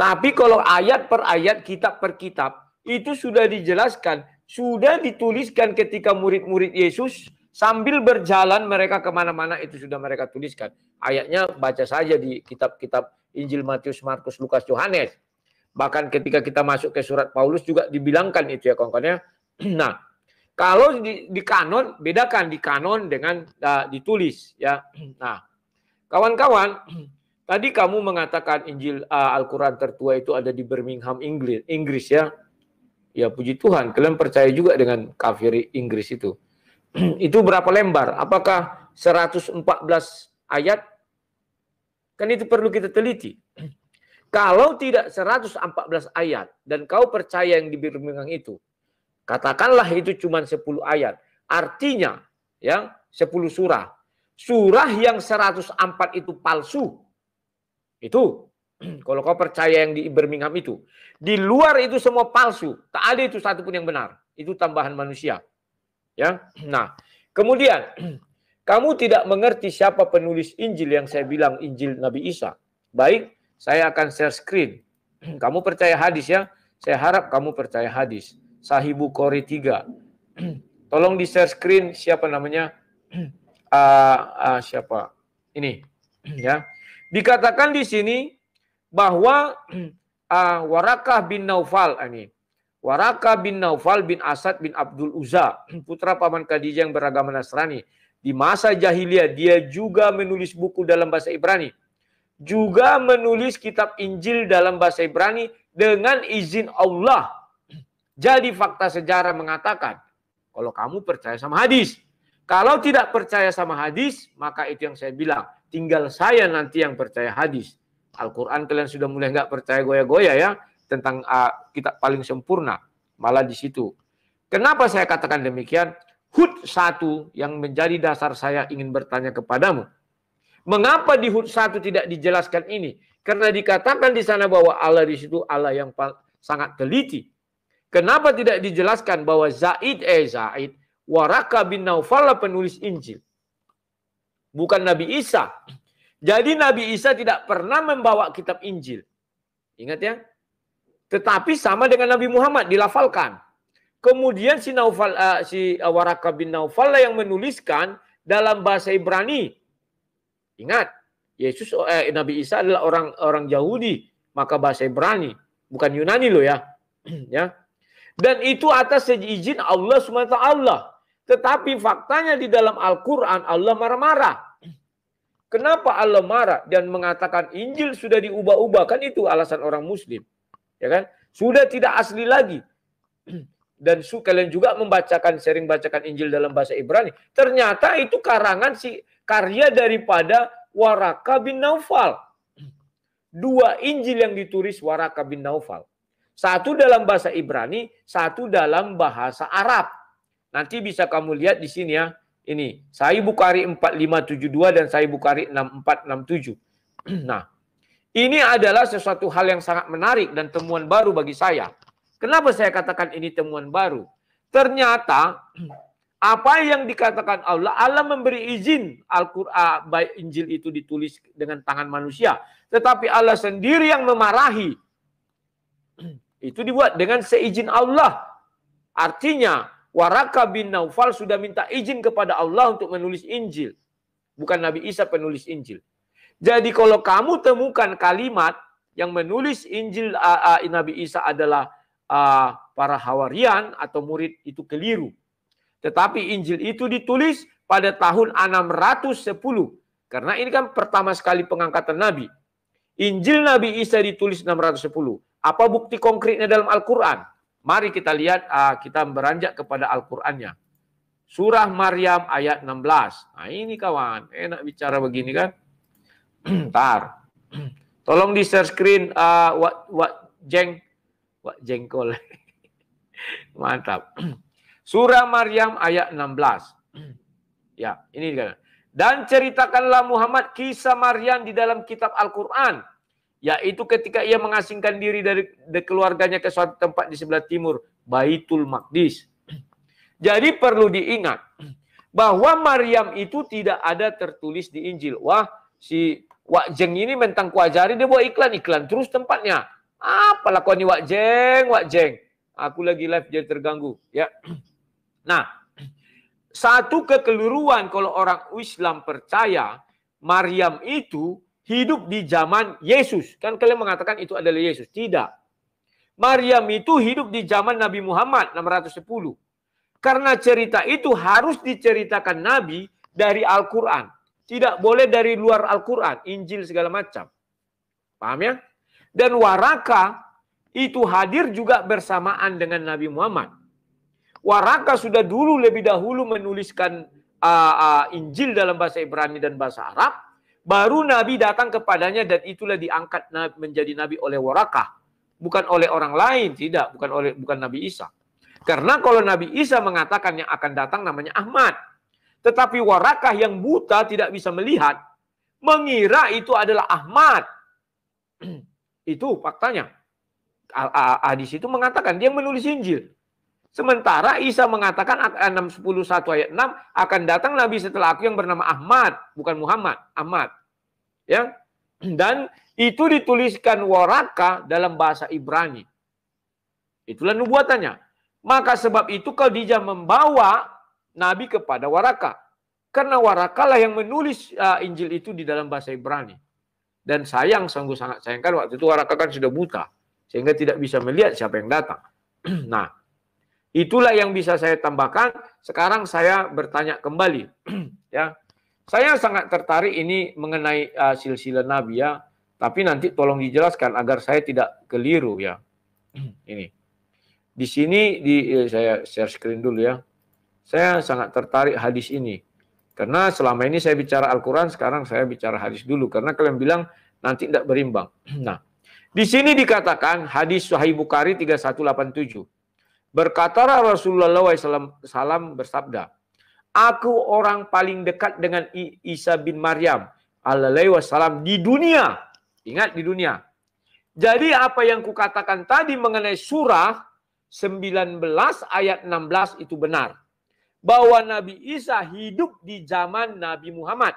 Tapi kalau ayat per ayat, kitab per kitab, itu sudah dijelaskan, sudah dituliskan ketika murid-murid Yesus sambil berjalan mereka kemana-mana itu sudah mereka tuliskan. Ayatnya baca saja di kitab-kitab Injil Matius, Markus, Lukas, Yohanes. Bahkan ketika kita masuk ke surat Paulus juga dibilangkan itu ya kawan-kawan ya. Nah, kalau di, di kanon bedakan di kanon dengan uh, ditulis ya. Nah, kawan-kawan, tadi kamu mengatakan Injil uh, Al-Qur'an tertua itu ada di Birmingham, Inggris, Inggris ya. Ya puji Tuhan, kalian percaya juga dengan kafir Inggris itu. itu berapa lembar? Apakah 114 ayat? Kan itu perlu kita teliti. Kalau tidak 114 ayat dan kau percaya yang Birmingham itu, katakanlah itu cuma 10 ayat. Artinya ya 10 surah. Surah yang 104 itu palsu. Itu kalau kau percaya yang di Birmingham itu. Di luar itu semua palsu. Tak ada itu satu pun yang benar. Itu tambahan manusia. Ya. Nah, kemudian kamu tidak mengerti siapa penulis Injil yang saya bilang Injil Nabi Isa. Baik, saya akan share screen. Kamu percaya hadis ya? Saya harap kamu percaya hadis. Sahih Bukhari 3. Tolong di share screen siapa namanya? Uh, uh, siapa? Ini ya. Dikatakan di sini bahwa uh, Warakah bin Naufal ini. Warakah bin Naufal bin Asad bin Abdul Uzza, putra paman Khadijah yang beragama Nasrani. Di masa jahiliyah dia juga menulis buku dalam bahasa Ibrani juga menulis kitab Injil dalam bahasa Ibrani dengan izin Allah. Jadi fakta sejarah mengatakan, kalau kamu percaya sama hadis, kalau tidak percaya sama hadis, maka itu yang saya bilang, tinggal saya nanti yang percaya hadis. Al-Quran kalian sudah mulai nggak percaya goya-goya ya, tentang uh, kitab paling sempurna, malah di situ. Kenapa saya katakan demikian? Hud satu yang menjadi dasar saya ingin bertanya kepadamu Mengapa di Hud 1 tidak dijelaskan ini? Karena dikatakan di sana bahwa Allah di situ Allah yang sangat teliti. Kenapa tidak dijelaskan bahwa Zaid eh Zaid Waraka bin Naufal penulis Injil. Bukan Nabi Isa. Jadi Nabi Isa tidak pernah membawa kitab Injil. Ingat ya. Tetapi sama dengan Nabi Muhammad dilafalkan. Kemudian si Naufal uh, si Waraka bin Naufal yang menuliskan dalam bahasa Ibrani Ingat, Yesus oh, eh, Nabi Isa adalah orang orang Yahudi, maka bahasa Ibrani, bukan Yunani loh ya. ya. Dan itu atas izin Allah SWT. Tetapi faktanya di dalam Al-Qur'an Allah marah-marah. Kenapa Allah marah dan mengatakan Injil sudah diubah-ubah? Kan itu alasan orang muslim. Ya kan? Sudah tidak asli lagi. Dan su kalian juga membacakan sering bacakan Injil dalam bahasa Ibrani. Ternyata itu karangan si karya daripada Waraka bin Naufal. Dua Injil yang ditulis Waraka bin Naufal. Satu dalam bahasa Ibrani, satu dalam bahasa Arab. Nanti bisa kamu lihat di sini ya. Ini saya Bukhari 4572 dan saya Bukhari 6467. Nah, ini adalah sesuatu hal yang sangat menarik dan temuan baru bagi saya. Kenapa saya katakan ini temuan baru? Ternyata apa yang dikatakan Allah, Allah memberi izin Al-Qur'an baik Injil itu ditulis dengan tangan manusia, tetapi Allah sendiri yang memarahi. Itu dibuat dengan seizin Allah. Artinya, Waraka bin Naufal sudah minta izin kepada Allah untuk menulis Injil. Bukan Nabi Isa penulis Injil. Jadi kalau kamu temukan kalimat yang menulis Injil uh, uh, Nabi Isa adalah uh, para hawarian atau murid itu keliru tetapi Injil itu ditulis pada tahun 610. Karena ini kan pertama sekali pengangkatan Nabi. Injil Nabi Isa ditulis 610. Apa bukti konkretnya dalam Al-Quran? Mari kita lihat, ah, kita beranjak kepada Al-Qurannya. Surah Maryam ayat 16. Nah ini kawan, enak bicara begini kan? Ntar. Tolong di share screen uh, ah, what, what jeng, what jengkol. Mantap. Surah Maryam ayat 16. ya, ini dia. Dan ceritakanlah Muhammad kisah Maryam di dalam kitab Al-Quran. Yaitu ketika ia mengasingkan diri dari, keluarganya ke suatu tempat di sebelah timur. Baitul Maqdis. Jadi perlu diingat. Bahwa Maryam itu tidak ada tertulis di Injil. Wah, si Wakjeng ini mentang kuajari dia buat iklan-iklan terus tempatnya. Apalah kau ni Wakjeng, Wakjeng. Aku lagi live jadi terganggu. Ya. Nah, satu kekeliruan kalau orang Islam percaya Maryam itu hidup di zaman Yesus. Kan kalian mengatakan itu adalah Yesus. Tidak. Maryam itu hidup di zaman Nabi Muhammad 610. Karena cerita itu harus diceritakan Nabi dari Al-Quran. Tidak boleh dari luar Al-Quran, Injil segala macam. Paham ya? Dan waraka itu hadir juga bersamaan dengan Nabi Muhammad. Waraka sudah dulu lebih dahulu menuliskan uh, uh, Injil dalam bahasa Ibrani dan bahasa Arab. Baru Nabi datang kepadanya dan itulah diangkat menjadi Nabi oleh Waraka. Bukan oleh orang lain, tidak. Bukan oleh bukan Nabi Isa. Karena kalau Nabi Isa mengatakan yang akan datang namanya Ahmad. Tetapi Warakah yang buta tidak bisa melihat, mengira itu adalah Ahmad. itu faktanya. Hadis itu mengatakan dia menulis Injil. Sementara Isa mengatakan 6 10 1 ayat 6 akan datang nabi setelah aku yang bernama Ahmad, bukan Muhammad, Ahmad. Ya. Dan itu dituliskan waraka dalam bahasa Ibrani. Itulah nubuatannya. Maka sebab itu Khadijah membawa nabi kepada waraka. Karena warakalah yang menulis uh, Injil itu di dalam bahasa Ibrani. Dan sayang, sungguh sangat sayangkan waktu itu waraka kan sudah buta. Sehingga tidak bisa melihat siapa yang datang. nah, Itulah yang bisa saya tambahkan. Sekarang saya bertanya kembali, ya. Saya sangat tertarik ini mengenai uh, silsilah Nabi ya, tapi nanti tolong dijelaskan agar saya tidak keliru ya. ini. Di sini di eh, saya share screen dulu ya. Saya sangat tertarik hadis ini. Karena selama ini saya bicara Al-Quran, sekarang saya bicara hadis dulu. Karena kalian bilang nanti tidak berimbang. Nah, di sini dikatakan hadis Sahih Bukhari 3187. Berkata Rasulullah SAW bersabda, Aku orang paling dekat dengan Isa bin Maryam alaihi wasallam di dunia. Ingat di dunia. Jadi apa yang kukatakan tadi mengenai surah 19 ayat 16 itu benar. Bahwa Nabi Isa hidup di zaman Nabi Muhammad.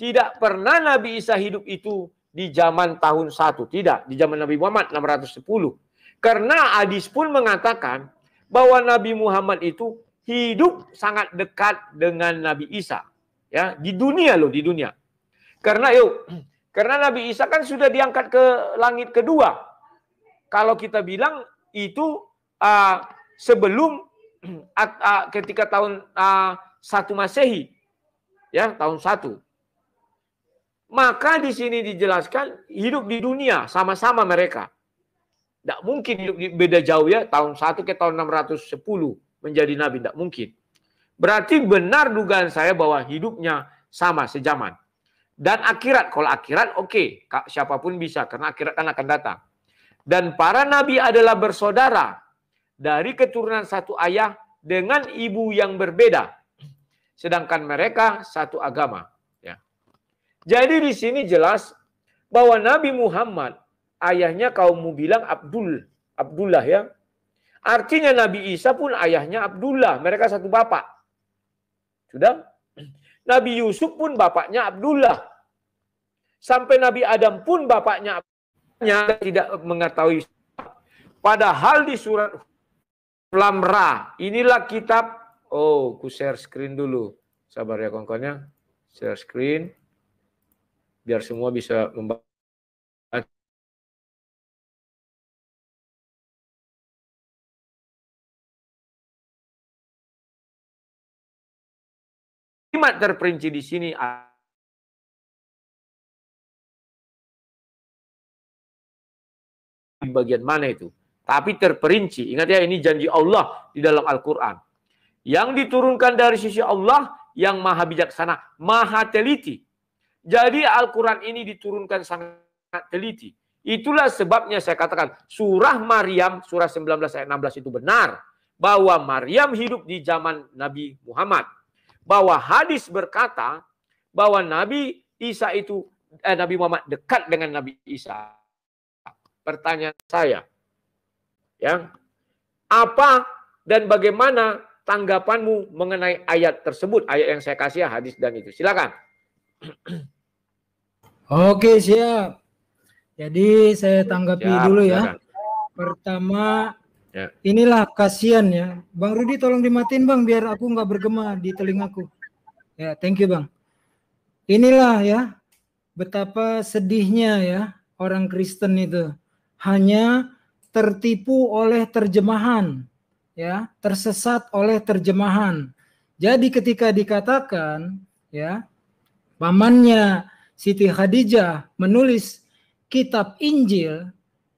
Tidak pernah Nabi Isa hidup itu di zaman tahun 1. Tidak, di zaman Nabi Muhammad 610. Karena hadis pun mengatakan bahwa Nabi Muhammad itu hidup sangat dekat dengan Nabi Isa. Ya, di dunia loh, di dunia. Karena yuk, karena Nabi Isa kan sudah diangkat ke langit kedua. Kalau kita bilang itu uh, sebelum uh, uh, ketika tahun uh, satu Masehi. Ya, tahun satu. Maka di sini dijelaskan hidup di dunia sama-sama mereka. Tidak mungkin hidup beda jauh ya, tahun 1 ke tahun 610 menjadi nabi, tidak mungkin. Berarti benar dugaan saya bahwa hidupnya sama sejaman. Dan akhirat, kalau akhirat oke, okay. siapapun bisa karena akhirat kan akan datang. Dan para nabi adalah bersaudara dari keturunan satu ayah dengan ibu yang berbeda. Sedangkan mereka satu agama. Ya. Jadi di sini jelas bahwa Nabi Muhammad ayahnya kaummu bilang Abdul, Abdullah ya. Artinya Nabi Isa pun ayahnya Abdullah, mereka satu bapak. Sudah? Nabi Yusuf pun bapaknya Abdullah. Sampai Nabi Adam pun bapaknya Abdullah tidak mengetahui. Padahal di surat Lamra, inilah kitab Oh, ku share screen dulu. Sabar ya kawan-kawannya. Share screen biar semua bisa membaca kalimat terperinci di sini di bagian mana itu. Tapi terperinci. Ingat ya ini janji Allah di dalam Al-Quran. Yang diturunkan dari sisi Allah yang maha bijaksana, maha teliti. Jadi Al-Quran ini diturunkan sangat teliti. Itulah sebabnya saya katakan surah Maryam, surah 19 ayat 16 itu benar. Bahwa Maryam hidup di zaman Nabi Muhammad bahwa hadis berkata bahwa Nabi Isa itu eh, Nabi Muhammad dekat dengan Nabi Isa. Pertanyaan saya, ya, apa dan bagaimana tanggapanmu mengenai ayat tersebut, ayat yang saya kasih hadis dan itu. Silakan. Oke siap. Jadi saya tanggapi siap, dulu ya. silakan. ya. Pertama Ya. Inilah kasihan ya. Bang Rudi tolong dimatin Bang biar aku nggak bergema di telingaku. Ya, thank you Bang. Inilah ya betapa sedihnya ya orang Kristen itu. Hanya tertipu oleh terjemahan ya, tersesat oleh terjemahan. Jadi ketika dikatakan ya pamannya Siti Khadijah menulis kitab Injil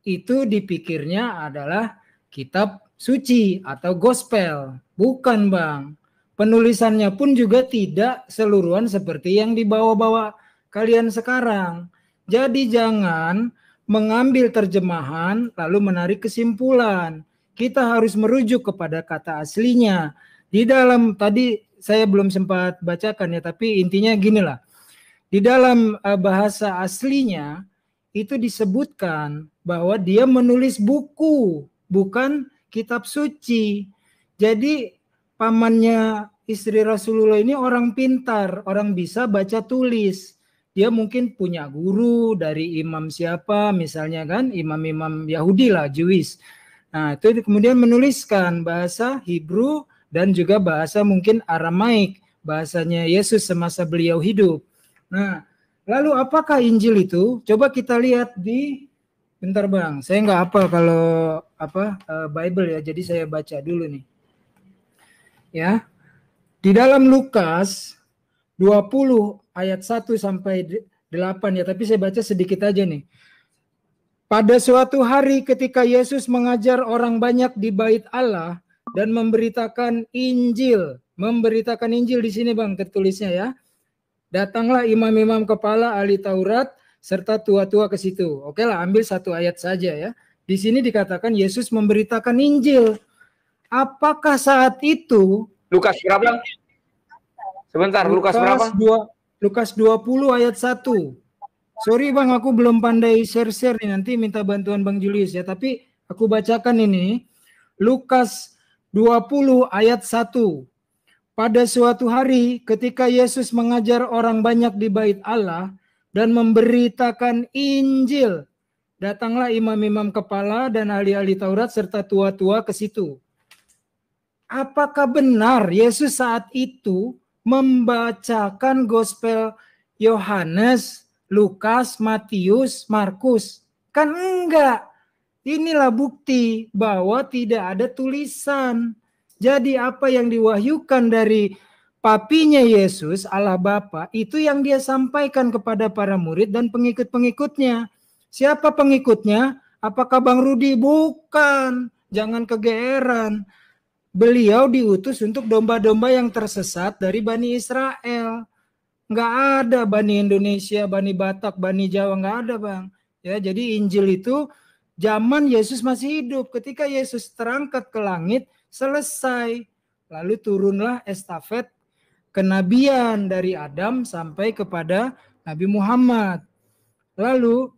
itu dipikirnya adalah kitab suci atau gospel. Bukan, Bang. Penulisannya pun juga tidak seluruhan seperti yang dibawa-bawa kalian sekarang. Jadi jangan mengambil terjemahan lalu menarik kesimpulan. Kita harus merujuk kepada kata aslinya. Di dalam tadi saya belum sempat bacakan ya, tapi intinya ginilah. Di dalam eh, bahasa aslinya itu disebutkan bahwa dia menulis buku bukan kitab suci. Jadi pamannya istri Rasulullah ini orang pintar, orang bisa baca tulis. Dia mungkin punya guru dari imam siapa misalnya kan, imam-imam Yahudi lah, Jewish. Nah, itu kemudian menuliskan bahasa Hebrew dan juga bahasa mungkin Aramaik, bahasanya Yesus semasa beliau hidup. Nah, lalu apakah Injil itu? Coba kita lihat di Bentar bang, saya nggak apa kalau apa uh, Bible ya, jadi saya baca dulu nih. Ya, di dalam Lukas 20 ayat 1 sampai 8 ya, tapi saya baca sedikit aja nih. Pada suatu hari ketika Yesus mengajar orang banyak di bait Allah dan memberitakan Injil, memberitakan Injil di sini bang, tertulisnya ya. Datanglah imam-imam kepala ahli Taurat serta tua-tua ke situ. Oke lah, ambil satu ayat saja ya. Di sini dikatakan Yesus memberitakan Injil. Apakah saat itu Lukas berapa? Sebentar, Lukas, Lukas berapa? Dua, Lukas 20 ayat 1. Sorry Bang, aku belum pandai share-share nih. Nanti minta bantuan Bang Julius ya. Tapi aku bacakan ini. Lukas 20 ayat 1. Pada suatu hari ketika Yesus mengajar orang banyak di bait Allah, dan memberitakan Injil. Datanglah imam-imam kepala dan ahli-ahli Taurat serta tua-tua ke situ. Apakah benar Yesus saat itu membacakan gospel Yohanes, Lukas, Matius, Markus? Kan enggak. Inilah bukti bahwa tidak ada tulisan. Jadi apa yang diwahyukan dari papinya Yesus, Allah Bapa, itu yang dia sampaikan kepada para murid dan pengikut-pengikutnya. Siapa pengikutnya? Apakah Bang Rudi? Bukan. Jangan kegeeran. Beliau diutus untuk domba-domba yang tersesat dari Bani Israel. Enggak ada Bani Indonesia, Bani Batak, Bani Jawa, enggak ada Bang. Ya, jadi Injil itu zaman Yesus masih hidup. Ketika Yesus terangkat ke langit, selesai. Lalu turunlah estafet kenabian dari Adam sampai kepada Nabi Muhammad. Lalu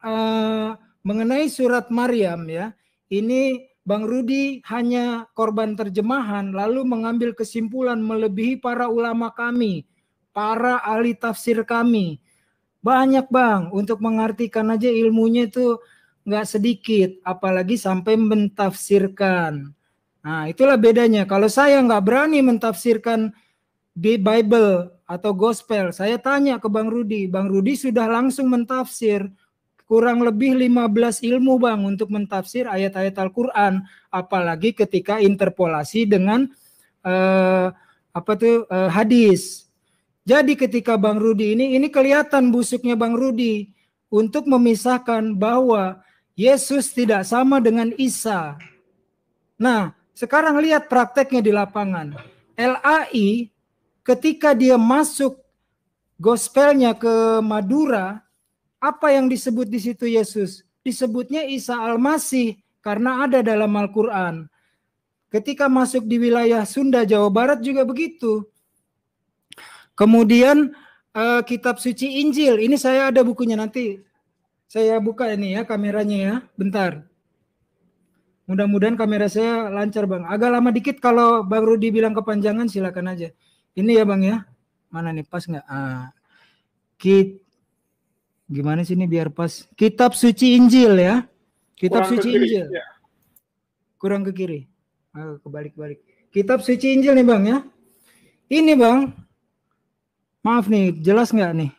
uh, mengenai surat Maryam ya, ini Bang Rudi hanya korban terjemahan lalu mengambil kesimpulan melebihi para ulama kami, para ahli tafsir kami. Banyak bang untuk mengartikan aja ilmunya itu nggak sedikit, apalagi sampai mentafsirkan. Nah itulah bedanya. Kalau saya nggak berani mentafsirkan di Bible atau gospel. Saya tanya ke Bang Rudi, Bang Rudi sudah langsung mentafsir kurang lebih 15 ilmu Bang untuk mentafsir ayat-ayat Al-Qur'an, apalagi ketika interpolasi dengan eh, apa tuh eh, hadis. Jadi ketika Bang Rudi ini ini kelihatan busuknya Bang Rudi untuk memisahkan bahwa Yesus tidak sama dengan Isa. Nah, sekarang lihat prakteknya di lapangan. LAI ketika dia masuk gospelnya ke Madura, apa yang disebut di situ Yesus? Disebutnya Isa Al-Masih karena ada dalam Al-Quran. Ketika masuk di wilayah Sunda, Jawa Barat juga begitu. Kemudian uh, kitab suci Injil, ini saya ada bukunya nanti. Saya buka ini ya kameranya ya, bentar. Mudah-mudahan kamera saya lancar bang. Agak lama dikit kalau baru dibilang kepanjangan silakan aja ini ya bang ya mana nih pas nggak ah, kit gimana sih ini biar pas kitab suci Injil ya kitab kurang suci kiri, Injil ya. kurang ke kiri ah, kebalik balik kitab suci Injil nih bang ya ini bang maaf nih jelas nggak nih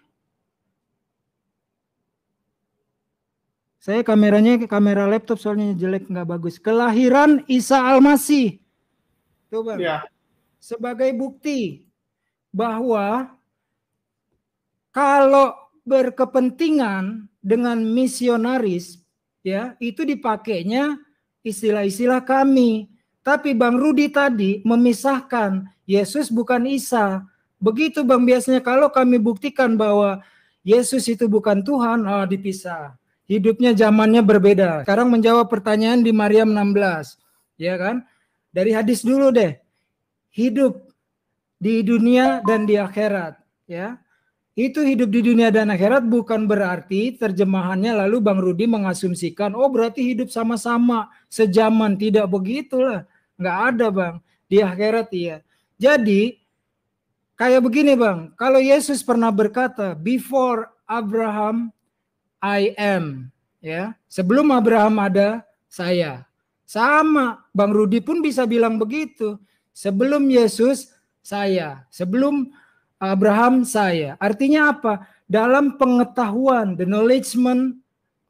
Saya kameranya kamera laptop soalnya jelek nggak bagus. Kelahiran Isa Almasih. Tuh Bang. Ya. Sebagai bukti bahwa kalau berkepentingan dengan misionaris ya itu dipakainya istilah-istilah kami. Tapi Bang Rudi tadi memisahkan Yesus bukan Isa. Begitu Bang biasanya kalau kami buktikan bahwa Yesus itu bukan Tuhan, oh dipisah. Hidupnya zamannya berbeda. Sekarang menjawab pertanyaan di Maryam 16. Ya kan? Dari hadis dulu deh. Hidup di dunia dan di akhirat ya itu hidup di dunia dan akhirat bukan berarti terjemahannya lalu Bang Rudi mengasumsikan oh berarti hidup sama-sama sejaman tidak begitulah nggak ada Bang di akhirat iya jadi kayak begini Bang kalau Yesus pernah berkata before Abraham I am ya sebelum Abraham ada saya sama Bang Rudi pun bisa bilang begitu sebelum Yesus saya, sebelum Abraham saya. Artinya apa? Dalam pengetahuan, the knowledge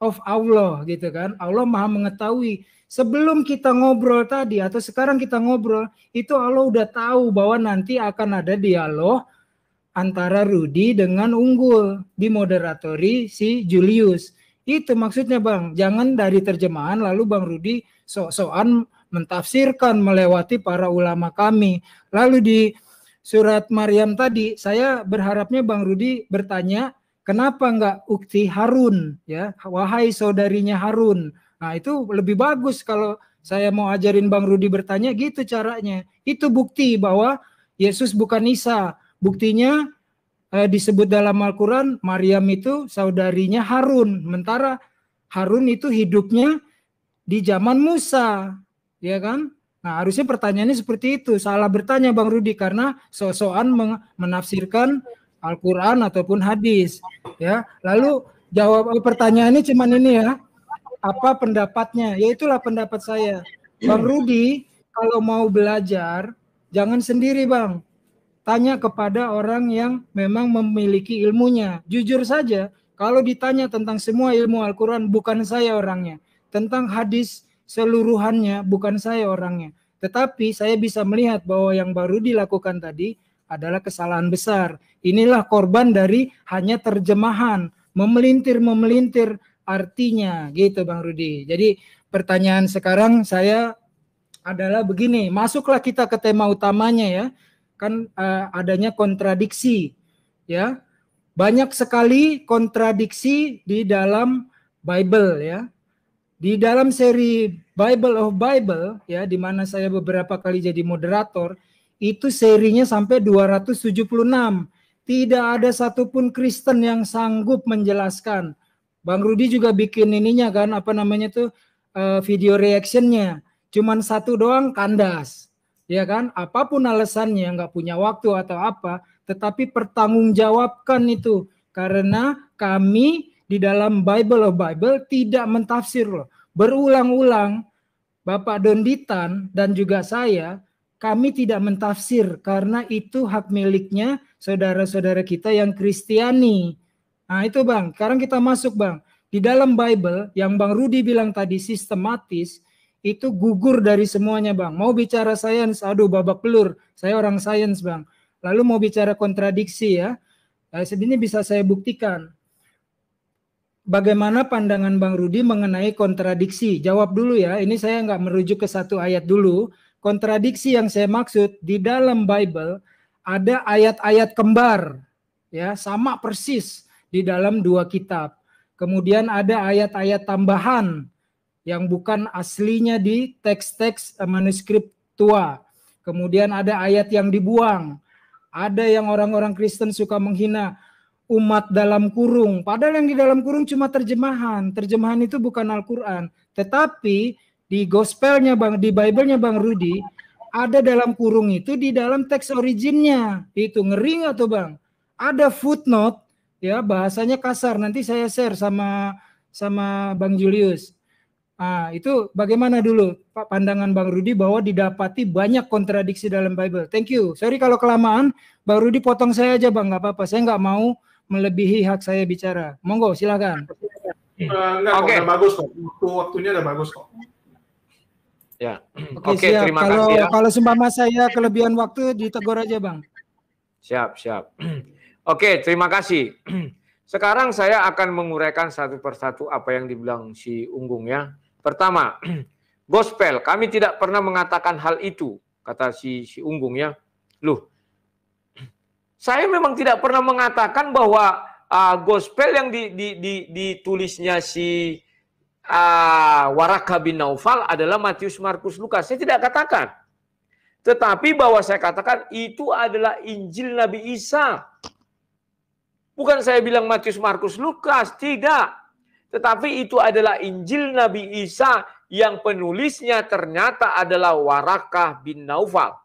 of Allah gitu kan. Allah maha mengetahui. Sebelum kita ngobrol tadi atau sekarang kita ngobrol, itu Allah udah tahu bahwa nanti akan ada dialog antara Rudi dengan Unggul di moderatori si Julius. Itu maksudnya Bang, jangan dari terjemahan lalu Bang Rudi sok-sokan mentafsirkan melewati para ulama kami. Lalu di surat Maryam tadi, saya berharapnya Bang Rudi bertanya, kenapa enggak ukti Harun ya? Wahai saudarinya Harun. Nah, itu lebih bagus kalau saya mau ajarin Bang Rudi bertanya gitu caranya. Itu bukti bahwa Yesus bukan Isa. Buktinya eh, disebut dalam Al-Qur'an Maryam itu saudarinya Harun, sementara Harun itu hidupnya di zaman Musa ya kan? Nah, harusnya pertanyaannya seperti itu. Salah bertanya Bang Rudi karena sosokan menafsirkan Al-Qur'an ataupun hadis, ya. Lalu jawab oh, pertanyaan ini cuman ini ya. Apa pendapatnya? Ya itulah pendapat saya. Bang Rudi kalau mau belajar jangan sendiri, Bang. Tanya kepada orang yang memang memiliki ilmunya. Jujur saja, kalau ditanya tentang semua ilmu Al-Qur'an bukan saya orangnya. Tentang hadis seluruhannya, bukan saya orangnya. Tetapi saya bisa melihat bahwa yang baru dilakukan tadi adalah kesalahan besar. Inilah korban dari hanya terjemahan, memelintir-memelintir artinya gitu Bang Rudi. Jadi pertanyaan sekarang saya adalah begini, masuklah kita ke tema utamanya ya. Kan uh, adanya kontradiksi ya. Banyak sekali kontradiksi di dalam Bible ya. Di dalam seri Bible of Bible ya di mana saya beberapa kali jadi moderator, itu serinya sampai 276. Tidak ada satupun Kristen yang sanggup menjelaskan. Bang Rudi juga bikin ininya kan apa namanya tuh eh, video reactionnya. Cuman satu doang kandas. Ya kan? Apapun alasannya nggak punya waktu atau apa, tetapi pertanggungjawabkan itu karena kami di dalam Bible of Bible tidak mentafsir loh. Berulang-ulang Bapak Donditan dan juga saya kami tidak mentafsir karena itu hak miliknya saudara-saudara kita yang Kristiani. Nah itu Bang, sekarang kita masuk Bang. Di dalam Bible yang Bang Rudi bilang tadi sistematis itu gugur dari semuanya Bang. Mau bicara sains, aduh babak pelur, saya orang sains Bang. Lalu mau bicara kontradiksi ya, nah, ini bisa saya buktikan bagaimana pandangan Bang Rudi mengenai kontradiksi? Jawab dulu ya. Ini saya nggak merujuk ke satu ayat dulu. Kontradiksi yang saya maksud di dalam Bible ada ayat-ayat kembar ya sama persis di dalam dua kitab. Kemudian ada ayat-ayat tambahan yang bukan aslinya di teks-teks eh, manuskrip tua. Kemudian ada ayat yang dibuang. Ada yang orang-orang Kristen suka menghina umat dalam kurung. Padahal yang di dalam kurung cuma terjemahan. Terjemahan itu bukan Al-Quran. Tetapi di gospelnya bang, di Bible-nya bang Rudi ada dalam kurung itu di dalam teks originnya. Itu ngeri nggak tuh bang? Ada footnote ya bahasanya kasar. Nanti saya share sama sama bang Julius. Ah, itu bagaimana dulu Pak pandangan Bang Rudi bahwa didapati banyak kontradiksi dalam Bible. Thank you. Sorry kalau kelamaan, Bang Rudi potong saya aja Bang, nggak apa-apa. Saya nggak mau melebihi hak saya bicara. Monggo, silakan. Uh, enggak, okay. udah bagus kok. Waktu waktunya udah bagus kok. Ya. Oke, okay, okay, terima kalau, kasih ya. Kalau sembama saya kelebihan waktu ditegur aja, Bang. Siap, siap. Oke, okay, terima kasih. Sekarang saya akan menguraikan satu persatu apa yang dibilang si Unggung ya. Pertama, gospel. Kami tidak pernah mengatakan hal itu, kata si, si Unggung ya. Loh, saya memang tidak pernah mengatakan bahwa uh, gospel yang di, di, di, ditulisnya si uh, Waraka bin Naufal adalah Matius, Markus, Lukas. Saya tidak katakan. Tetapi bahwa saya katakan itu adalah Injil Nabi Isa. Bukan saya bilang Matius, Markus, Lukas, tidak. Tetapi itu adalah Injil Nabi Isa yang penulisnya ternyata adalah Warakah bin Naufal.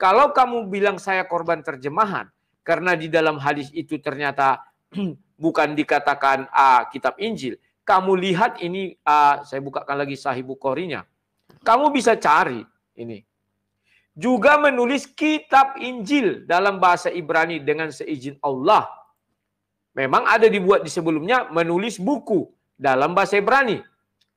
Kalau kamu bilang saya korban terjemahan, karena di dalam hadis itu ternyata bukan dikatakan uh, kitab Injil. Kamu lihat ini, uh, saya bukakan lagi Sahih Bukhari-nya Kamu bisa cari ini. Juga menulis kitab Injil dalam bahasa Ibrani dengan seizin Allah. Memang ada dibuat di sebelumnya menulis buku dalam bahasa Ibrani.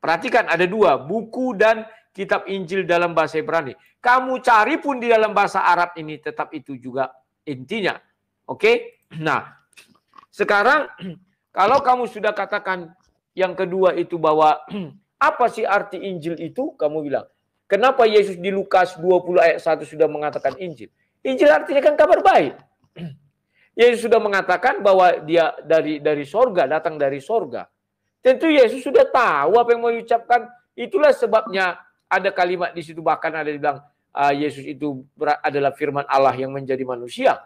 Perhatikan ada dua, buku dan kitab Injil dalam bahasa Ibrani. Kamu cari pun di dalam bahasa Arab ini tetap itu juga intinya. Oke? Nah, sekarang kalau kamu sudah katakan yang kedua itu bahwa apa sih arti Injil itu? Kamu bilang, kenapa Yesus di Lukas 20 ayat 1 sudah mengatakan Injil? Injil artinya kan kabar baik. Yesus sudah mengatakan bahwa dia dari dari sorga, datang dari sorga. Tentu Yesus sudah tahu apa yang mau diucapkan. Itulah sebabnya ada kalimat di situ bahkan ada dibilang uh, ah, Yesus itu adalah firman Allah yang menjadi manusia.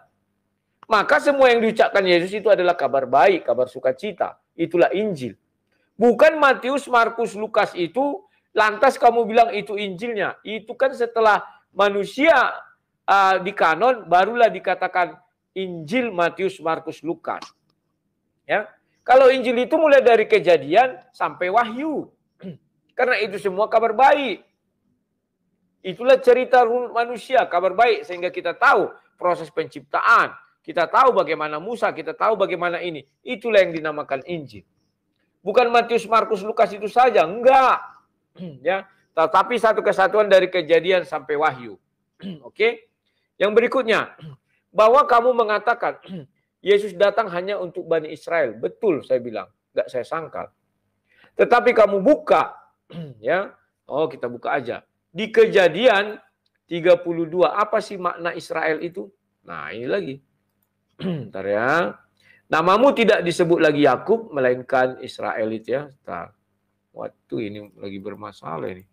Maka semua yang diucapkan Yesus itu adalah kabar baik, kabar sukacita. Itulah Injil. Bukan Matius, Markus, Lukas itu lantas kamu bilang itu Injilnya. Itu kan setelah manusia uh, di kanon barulah dikatakan Injil Matius, Markus, Lukas. Ya. Kalau Injil itu mulai dari kejadian sampai wahyu. Karena itu semua kabar baik. Itulah cerita manusia, kabar baik sehingga kita tahu proses penciptaan. Kita tahu bagaimana Musa, kita tahu bagaimana ini. Itulah yang dinamakan Injil. Bukan Matius, Markus, Lukas itu saja, enggak. ya, tetapi satu kesatuan dari kejadian sampai wahyu. Oke. Yang berikutnya, bahwa kamu mengatakan Yesus datang hanya untuk Bani Israel. Betul saya bilang, enggak saya sangkal. Tetapi kamu buka ya. Oh, kita buka aja di kejadian 32. Apa sih makna Israel itu? Nah ini lagi. Bentar ya. Namamu tidak disebut lagi Yakub melainkan Israel itu ya. Bentar. Waktu ini lagi bermasalah ini.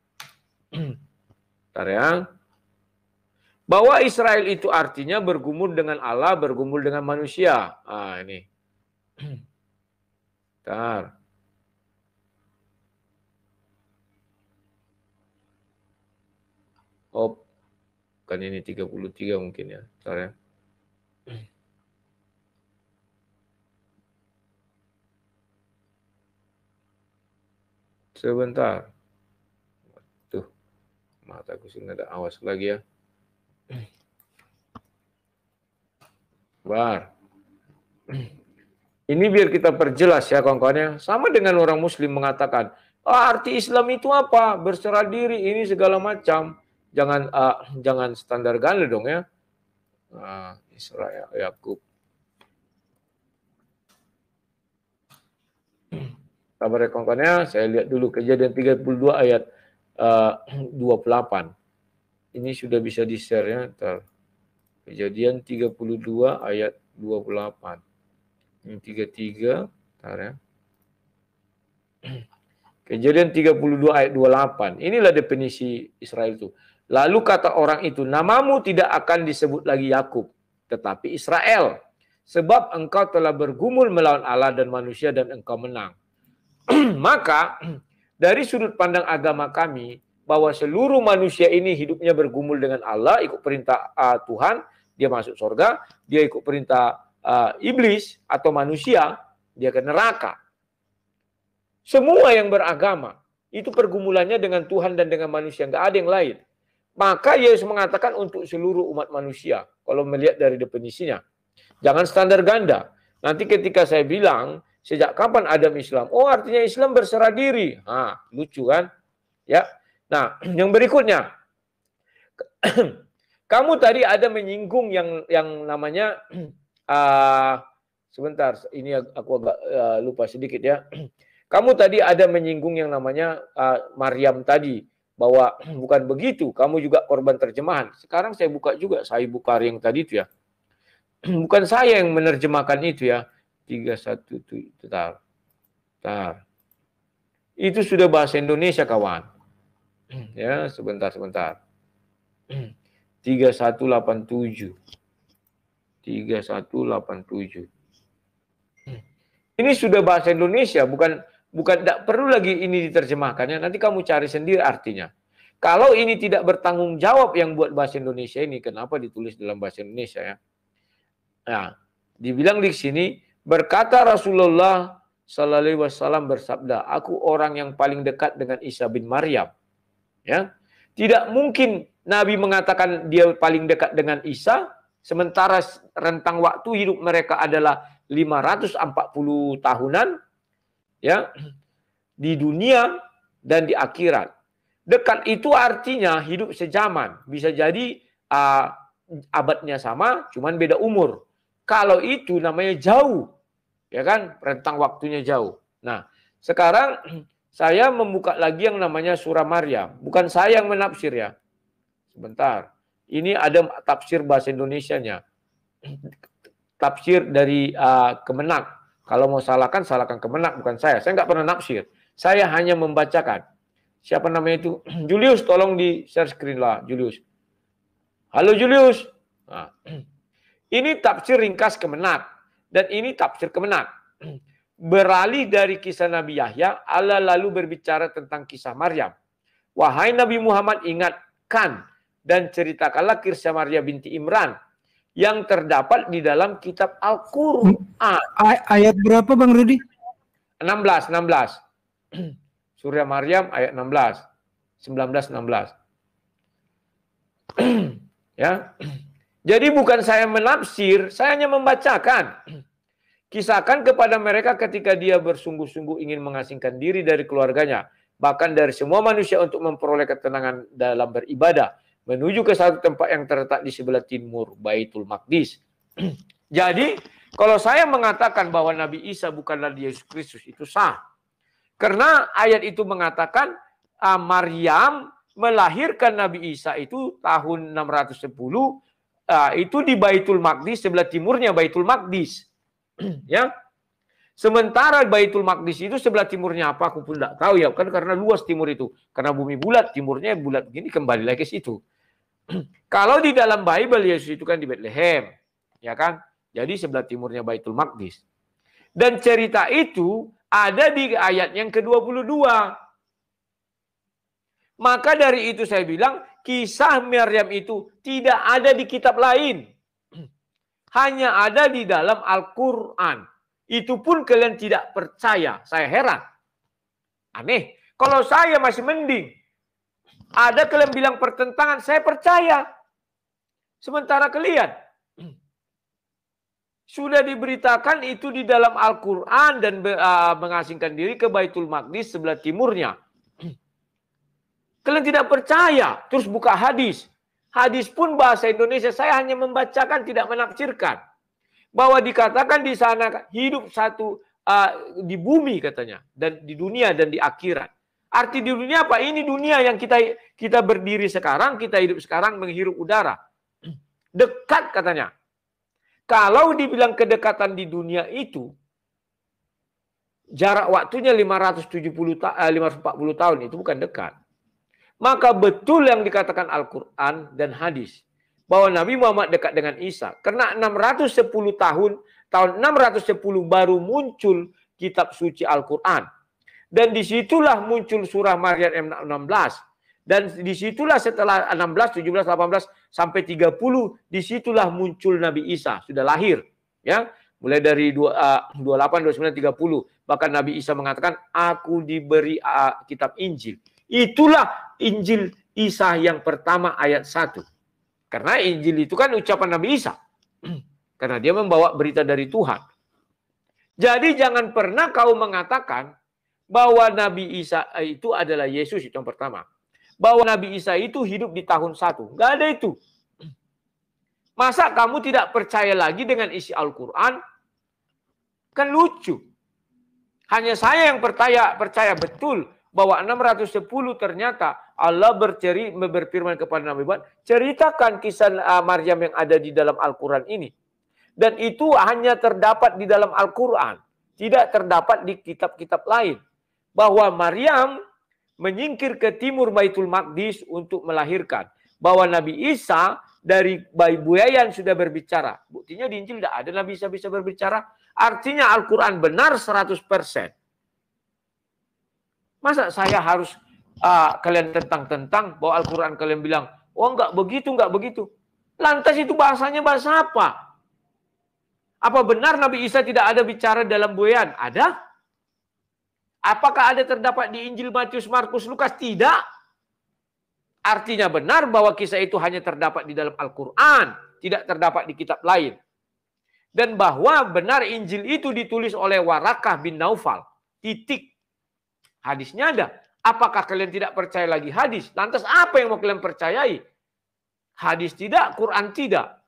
Bentar ya. Bahwa Israel itu artinya bergumul dengan Allah, bergumul dengan manusia. Ah ini. Bentar. Oh, kan ini 33 mungkin ya. Bentar ya. Sebentar. Tuh, mataku sini ada awas lagi ya. Bar. Ini biar kita perjelas ya kawan-kawan ya. Sama dengan orang muslim mengatakan, oh, arti Islam itu apa? Berserah diri, ini segala macam jangan uh, jangan standar ganda dong ya. Nah, Israel ya, Yakub. Kabar rekonkannya saya lihat dulu kejadian 32 ayat ah, uh, 28. Ini sudah bisa di-share ya, ntar. Kejadian 32 ayat 28. Ini 33, ntar ya. Kejadian 32 ayat 28. Inilah definisi Israel itu. Lalu kata orang itu, namamu tidak akan disebut lagi Yakub, tetapi Israel. Sebab engkau telah bergumul melawan Allah dan manusia dan engkau menang. Maka dari sudut pandang agama kami, bahwa seluruh manusia ini hidupnya bergumul dengan Allah, ikut perintah uh, Tuhan, dia masuk surga, dia ikut perintah uh, iblis atau manusia, dia ke neraka. Semua yang beragama, itu pergumulannya dengan Tuhan dan dengan manusia, nggak ada yang lain. Maka Yesus mengatakan untuk seluruh umat manusia, kalau melihat dari definisinya. Jangan standar ganda. Nanti ketika saya bilang, sejak kapan Adam Islam? Oh artinya Islam berserah diri. Nah, lucu kan? Ya. Nah, yang berikutnya. Kamu tadi ada menyinggung yang yang namanya uh, sebentar, ini aku agak uh, lupa sedikit ya. Kamu tadi ada menyinggung yang namanya uh, Maryam tadi bahwa bukan begitu, kamu juga korban terjemahan. Sekarang saya buka juga saya buka yang tadi itu ya. bukan saya yang menerjemahkan itu ya. itu tar tar Itu sudah bahasa Indonesia kawan. ya, sebentar sebentar. 3187. 3187. Ini sudah bahasa Indonesia, bukan Bukan tidak perlu lagi ini diterjemahkan ya nanti kamu cari sendiri artinya. Kalau ini tidak bertanggung jawab yang buat bahasa Indonesia ini, kenapa ditulis dalam bahasa Indonesia ya? Nah, dibilang di sini berkata Rasulullah Sallallahu Alaihi Wasallam bersabda, aku orang yang paling dekat dengan Isa bin Maryam. Ya, tidak mungkin Nabi mengatakan dia paling dekat dengan Isa, sementara rentang waktu hidup mereka adalah 540 tahunan ya di dunia dan di akhirat. Dekat itu artinya hidup sejaman, bisa jadi uh, abadnya sama, cuman beda umur. Kalau itu namanya jauh, ya kan? Rentang waktunya jauh. Nah, sekarang saya membuka lagi yang namanya surah Maryam. Bukan saya yang menafsir ya. Sebentar. Ini ada tafsir bahasa Indonesianya. Tafsir dari uh, Kemenak kalau mau salahkan, salahkan kemenak, bukan saya. Saya nggak pernah nafsir. Saya hanya membacakan. Siapa namanya itu? Julius, tolong di share screen lah, Julius. Halo Julius. Nah, ini tafsir ringkas kemenak. Dan ini tafsir kemenak. Beralih dari kisah Nabi Yahya, Allah lalu berbicara tentang kisah Maryam. Wahai Nabi Muhammad, ingatkan dan ceritakanlah kisah Maryam binti Imran yang terdapat di dalam kitab Al-Qur'an. Ayat berapa Bang Rudi? 16, 16. Surah Maryam ayat 16. 19 16. ya. Jadi bukan saya menafsir, saya hanya membacakan. Kisahkan kepada mereka ketika dia bersungguh-sungguh ingin mengasingkan diri dari keluarganya, bahkan dari semua manusia untuk memperoleh ketenangan dalam beribadah menuju ke satu tempat yang terletak di sebelah timur Baitul Maqdis. Jadi, kalau saya mengatakan bahwa Nabi Isa bukanlah Yesus Kristus itu sah. Karena ayat itu mengatakan uh, Maryam melahirkan Nabi Isa itu tahun 610 uh, ah, itu di Baitul Maqdis sebelah timurnya Baitul Maqdis. ya. Sementara Baitul Maqdis itu sebelah timurnya apa aku pun tidak tahu ya kan karena luas timur itu. Karena bumi bulat, timurnya bulat begini kembali lagi ke situ. Kalau di dalam Bible Yesus itu kan di Bethlehem, ya kan? Jadi sebelah timurnya Baitul Maqdis. Dan cerita itu ada di ayat yang ke-22. Maka dari itu saya bilang kisah Maryam itu tidak ada di kitab lain. Hanya ada di dalam Al-Quran. Itu pun kalian tidak percaya. Saya heran. Aneh. Kalau saya masih mending. Ada kalian bilang pertentangan, saya percaya. Sementara kalian sudah diberitakan itu di dalam Al-Quran dan ah, mengasingkan diri ke Baitul Maqdis sebelah timurnya. Kalian tidak percaya, terus buka hadis. Hadis pun bahasa Indonesia, saya hanya membacakan, tidak menafsirkan. Bahwa dikatakan di sana hidup satu uh, di bumi katanya, dan di dunia dan di akhirat. Arti di dunia apa? Ini dunia yang kita kita berdiri sekarang, kita hidup sekarang menghirup udara. Dekat katanya. Kalau dibilang kedekatan di dunia itu jarak waktunya 570 540 eh, tahun itu bukan dekat. Maka betul yang dikatakan Al-Qur'an dan hadis bahwa Nabi Muhammad dekat dengan Isa karena 610 tahun tahun 610 baru muncul kitab suci Al-Qur'an dan disitulah muncul surah Maryam 16. Dan disitulah setelah 16, 17, 18 sampai 30, disitulah muncul Nabi Isa. Sudah lahir. ya Mulai dari 28, 29, 30. Bahkan Nabi Isa mengatakan, aku diberi eh, kitab Injil. Itulah Injil Isa yang pertama ayat 1. Karena Injil itu kan ucapan Nabi Isa. Karena dia membawa berita dari Tuhan. Jadi jangan pernah kau mengatakan bahwa Nabi Isa itu adalah Yesus itu yang pertama. Bahwa Nabi Isa itu hidup di tahun satu. Gak ada itu. Masa kamu tidak percaya lagi dengan isi Al-Quran? Kan lucu. Hanya saya yang percaya, percaya betul bahwa 610 ternyata Allah berceri, berfirman kepada Nabi Muhammad, ceritakan kisah ah, Maryam yang ada di dalam Al-Quran ini. Dan itu hanya terdapat di dalam Al-Quran. Tidak terdapat di kitab-kitab lain bahwa Maryam menyingkir ke timur Baitul Maqdis untuk melahirkan. Bahwa Nabi Isa dari bayi buaya sudah berbicara. Buktinya di Injil tidak ada Nabi Isa bisa berbicara. Artinya Al-Quran benar 100%. Masa saya harus uh, kalian tentang-tentang bahwa Al-Quran kalian bilang, oh enggak begitu, enggak begitu. Lantas itu bahasanya bahasa apa? Apa benar Nabi Isa tidak ada bicara dalam buayan? Ada. Apakah ada terdapat di Injil Matius, Markus, Lukas? Tidak. Artinya benar bahwa kisah itu hanya terdapat di dalam Al-Quran, tidak terdapat di kitab lain. Dan bahwa benar Injil itu ditulis oleh Warakah bin Naufal. Titik. Hadisnya ada. Apakah kalian tidak percaya lagi hadis? Lantas apa yang mau kalian percayai? Hadis tidak, Quran tidak.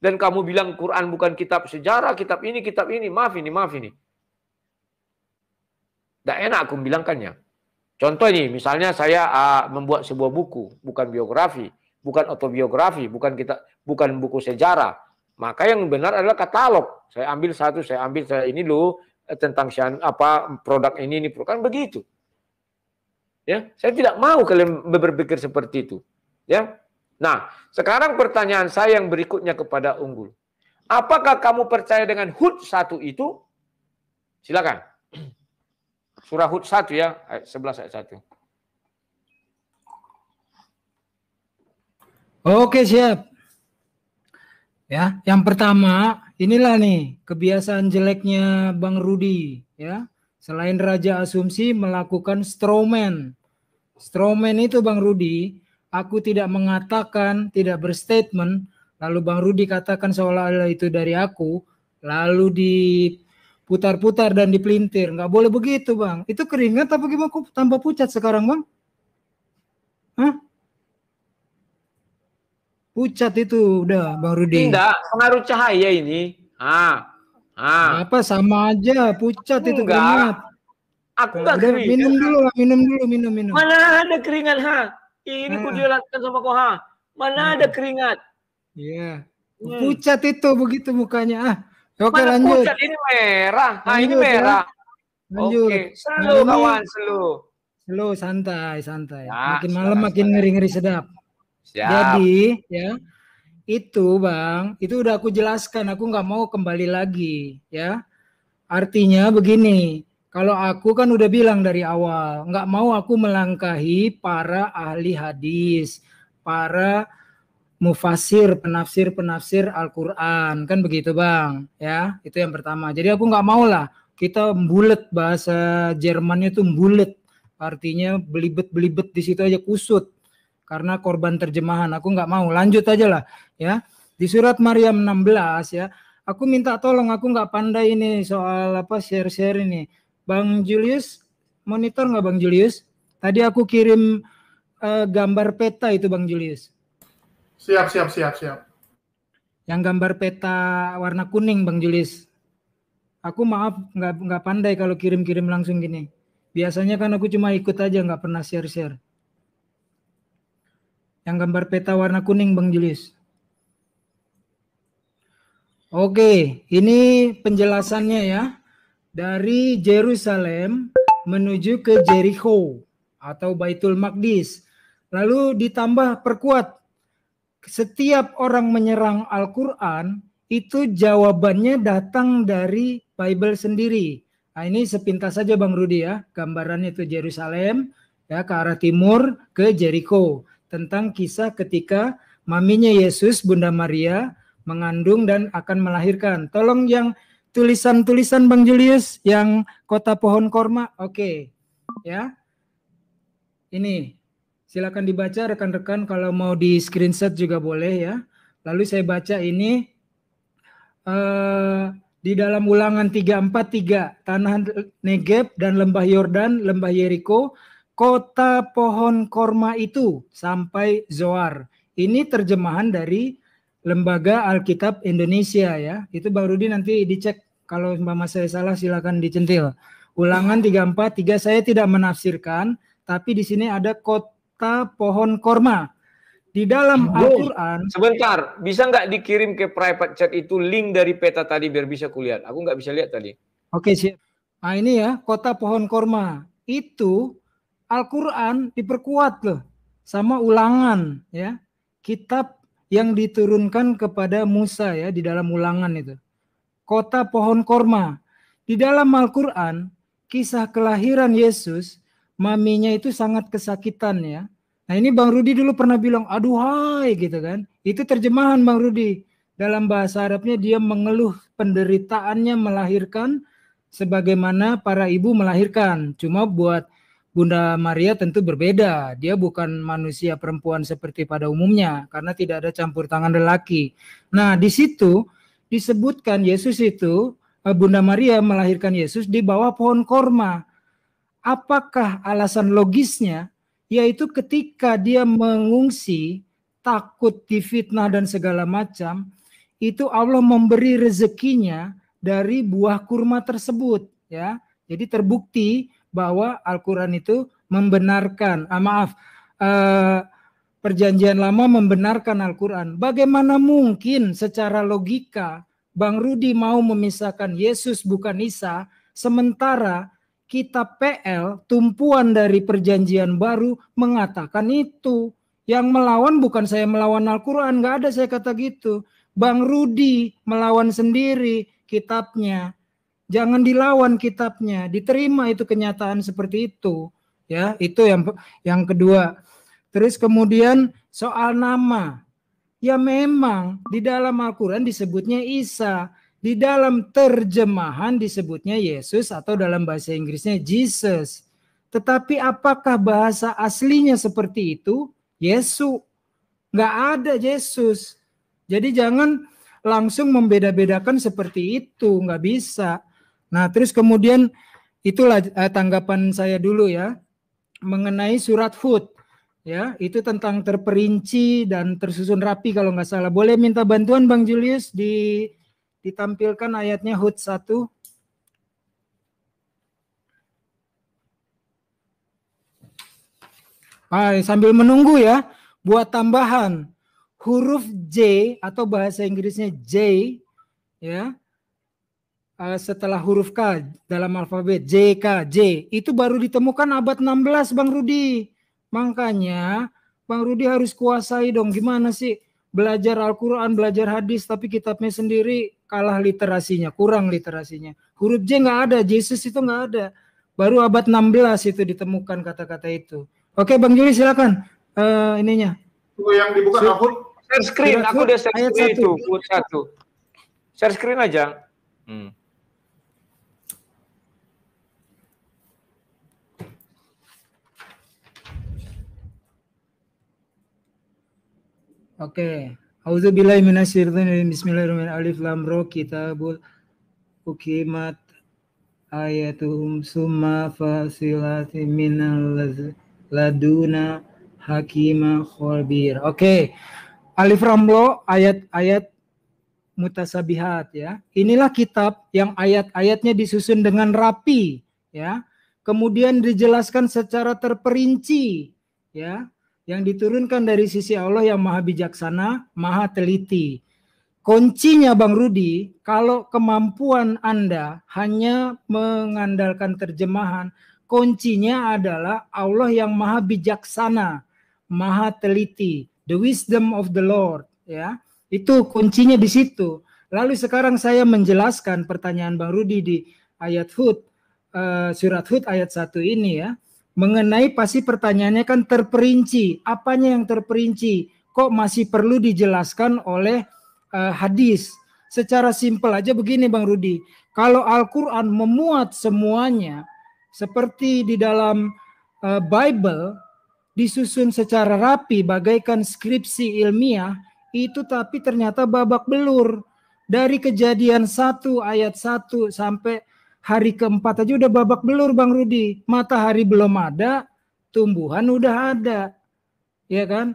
Dan kamu bilang Quran bukan kitab sejarah, kitab ini, kitab ini. Maaf ini, maaf ini. Tidak enak aku bilangkannya. Contoh ini, misalnya saya uh, membuat sebuah buku, bukan biografi, bukan autobiografi, bukan kita, bukan buku sejarah. Maka yang benar adalah katalog. Saya ambil satu, saya ambil saya ini dulu eh, tentang sian, apa produk ini ini produk kan begitu. Ya, saya tidak mau kalian berpikir seperti itu. Ya. Nah, sekarang pertanyaan saya yang berikutnya kepada Unggul. Apakah kamu percaya dengan HUT satu itu? Silakan. Surah Hud 1 ya, ayat 11 ayat 1. Oke, siap. Ya, yang pertama inilah nih kebiasaan jeleknya Bang Rudi ya. Selain raja asumsi melakukan strawman. Strawman itu Bang Rudi, aku tidak mengatakan, tidak berstatement, lalu Bang Rudi katakan seolah-olah itu dari aku, lalu di putar-putar dan dipelintir. Nggak boleh begitu, Bang. Itu keringat apa gimana kok tambah pucat sekarang, Bang? Hah? Pucat itu udah, Bang Rudi. Tidak, pengaruh cahaya ini. Ah. Ah. Apa sama aja pucat Enggak. itu keringat. Aku nggak keringat. Minum dulu, minum dulu, minum, minum. Mana ada keringat, ha? Ini ah. jelaskan sama kau, ha? Mana ah. ada keringat? Iya. Yeah. Hmm. Pucat itu begitu mukanya, ah Oke Mana lanjut. Pucat ini merah. Ah, lanjut, nah ya. ini merah. Lanjut. Oke. Selalu nah, kawan selalu. Selalu santai santai. Nah, makin malam selalu, makin ngeri ngeri sedap. Siap. Jadi ya itu bang itu udah aku jelaskan aku nggak mau kembali lagi ya. Artinya begini. Kalau aku kan udah bilang dari awal, nggak mau aku melangkahi para ahli hadis, para mufasir penafsir penafsir Al-Quran kan begitu bang ya itu yang pertama jadi aku nggak mau lah kita bulat bahasa Jermannya itu bulat artinya belibet belibet di situ aja kusut karena korban terjemahan aku nggak mau lanjut aja lah ya di surat Maryam 16 ya aku minta tolong aku nggak pandai ini soal apa share share ini bang Julius monitor nggak bang Julius tadi aku kirim uh, gambar peta itu bang Julius Siap, siap, siap, siap. Yang gambar peta warna kuning, Bang Julius. Aku maaf nggak nggak pandai kalau kirim-kirim langsung gini. Biasanya kan aku cuma ikut aja nggak pernah share-share. Yang gambar peta warna kuning, Bang Julius. Oke, ini penjelasannya ya. Dari Jerusalem menuju ke Jericho atau Baitul Maqdis. Lalu ditambah perkuat setiap orang menyerang Al-Quran itu jawabannya datang dari Bible sendiri. Nah, ini sepintas saja Bang Rudi ya, gambaran itu Yerusalem ya ke arah timur ke Jericho tentang kisah ketika maminya Yesus Bunda Maria mengandung dan akan melahirkan. Tolong yang tulisan-tulisan Bang Julius yang kota pohon korma, oke okay. ya. Ini Silakan dibaca rekan-rekan kalau mau di screenshot juga boleh ya. Lalu saya baca ini uh, di dalam ulangan 343 tanah Negeb dan lembah Yordan, lembah Yeriko, kota pohon korma itu sampai Zoar. Ini terjemahan dari Lembaga Alkitab Indonesia ya. Itu Bang Rudi nanti dicek kalau mama saya salah silakan dicentil. Ulangan 343 saya tidak menafsirkan, tapi di sini ada kota serta pohon korma. Di dalam Al-Quran... Sebentar, bisa nggak dikirim ke private chat itu link dari peta tadi biar bisa kulihat? Aku nggak bisa lihat tadi. Oke, siap. Nah ini ya, kota pohon korma. Itu Al-Quran diperkuat loh sama ulangan ya. Kitab yang diturunkan kepada Musa ya di dalam ulangan itu. Kota pohon korma. Di dalam Al-Quran, kisah kelahiran Yesus maminya itu sangat kesakitan ya. Nah ini Bang Rudi dulu pernah bilang aduhai gitu kan. Itu terjemahan Bang Rudi. Dalam bahasa Arabnya dia mengeluh penderitaannya melahirkan sebagaimana para ibu melahirkan. Cuma buat Bunda Maria tentu berbeda. Dia bukan manusia perempuan seperti pada umumnya karena tidak ada campur tangan lelaki. Nah di situ disebutkan Yesus itu eh, Bunda Maria melahirkan Yesus di bawah pohon korma apakah alasan logisnya yaitu ketika dia mengungsi takut difitnah dan segala macam itu Allah memberi rezekinya dari buah kurma tersebut ya jadi terbukti bahwa Al-Quran itu membenarkan ah, maaf eh, perjanjian lama membenarkan Al-Quran bagaimana mungkin secara logika Bang Rudi mau memisahkan Yesus bukan Isa sementara kitab PL, tumpuan dari perjanjian baru mengatakan itu. Yang melawan bukan saya melawan Al-Quran, nggak ada saya kata gitu. Bang Rudi melawan sendiri kitabnya. Jangan dilawan kitabnya, diterima itu kenyataan seperti itu. Ya, itu yang yang kedua. Terus kemudian soal nama. Ya memang di dalam Al-Quran disebutnya Isa di dalam terjemahan disebutnya Yesus atau dalam bahasa Inggrisnya Jesus. Tetapi apakah bahasa aslinya seperti itu? Yesu. Nggak ada Yesus. Jadi jangan langsung membeda-bedakan seperti itu. Nggak bisa. Nah terus kemudian itulah eh, tanggapan saya dulu ya. Mengenai surat Hud ya itu tentang terperinci dan tersusun rapi kalau nggak salah boleh minta bantuan bang Julius di ditampilkan ayatnya Hud 1 Nah, sambil menunggu ya, buat tambahan huruf J atau bahasa Inggrisnya J ya eh, setelah huruf K dalam alfabet J K J itu baru ditemukan abad 16 Bang Rudi. Makanya Bang Rudi harus kuasai dong gimana sih belajar Al-Quran, belajar hadis, tapi kitabnya sendiri kalah literasinya, kurang literasinya. Huruf J nggak ada, Yesus itu nggak ada. Baru abad 16 itu ditemukan kata-kata itu. Oke, Bang Juli silakan uh, ininya. Oh, yang dibuka so, aku share screen, aku udah share screen itu, satu. Share screen aja. Hmm. Oke. Auzubillahi minasyaitonirrajim. Bismillahirrahmanirrahim. Alif lam ra kitabul hukimat ayatuhum summa fasilati minal laduna hakima khabir. Oke. Alif Ramlo ayat-ayat mutasabihat ya. Inilah kitab yang ayat-ayatnya disusun dengan rapi ya. Kemudian dijelaskan secara terperinci ya yang diturunkan dari sisi Allah yang maha bijaksana, maha teliti. Kuncinya Bang Rudi, kalau kemampuan Anda hanya mengandalkan terjemahan, kuncinya adalah Allah yang maha bijaksana, maha teliti, the wisdom of the Lord, ya. Itu kuncinya di situ. Lalu sekarang saya menjelaskan pertanyaan Bang Rudi di ayat Hud, uh, surat Hud ayat 1 ini ya mengenai pasti pertanyaannya kan terperinci. Apanya yang terperinci? Kok masih perlu dijelaskan oleh uh, hadis? Secara simpel aja begini Bang Rudi. Kalau Al-Qur'an memuat semuanya seperti di dalam uh, Bible disusun secara rapi bagaikan skripsi ilmiah itu tapi ternyata babak belur dari kejadian satu ayat satu sampai hari keempat aja udah babak belur Bang Rudi. Matahari belum ada, tumbuhan udah ada. Ya kan?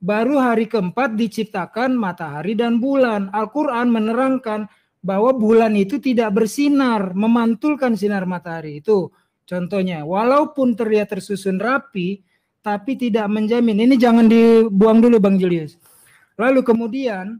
Baru hari keempat diciptakan matahari dan bulan. Al-Qur'an menerangkan bahwa bulan itu tidak bersinar, memantulkan sinar matahari itu. Contohnya, walaupun terlihat tersusun rapi, tapi tidak menjamin. Ini jangan dibuang dulu Bang Julius. Lalu kemudian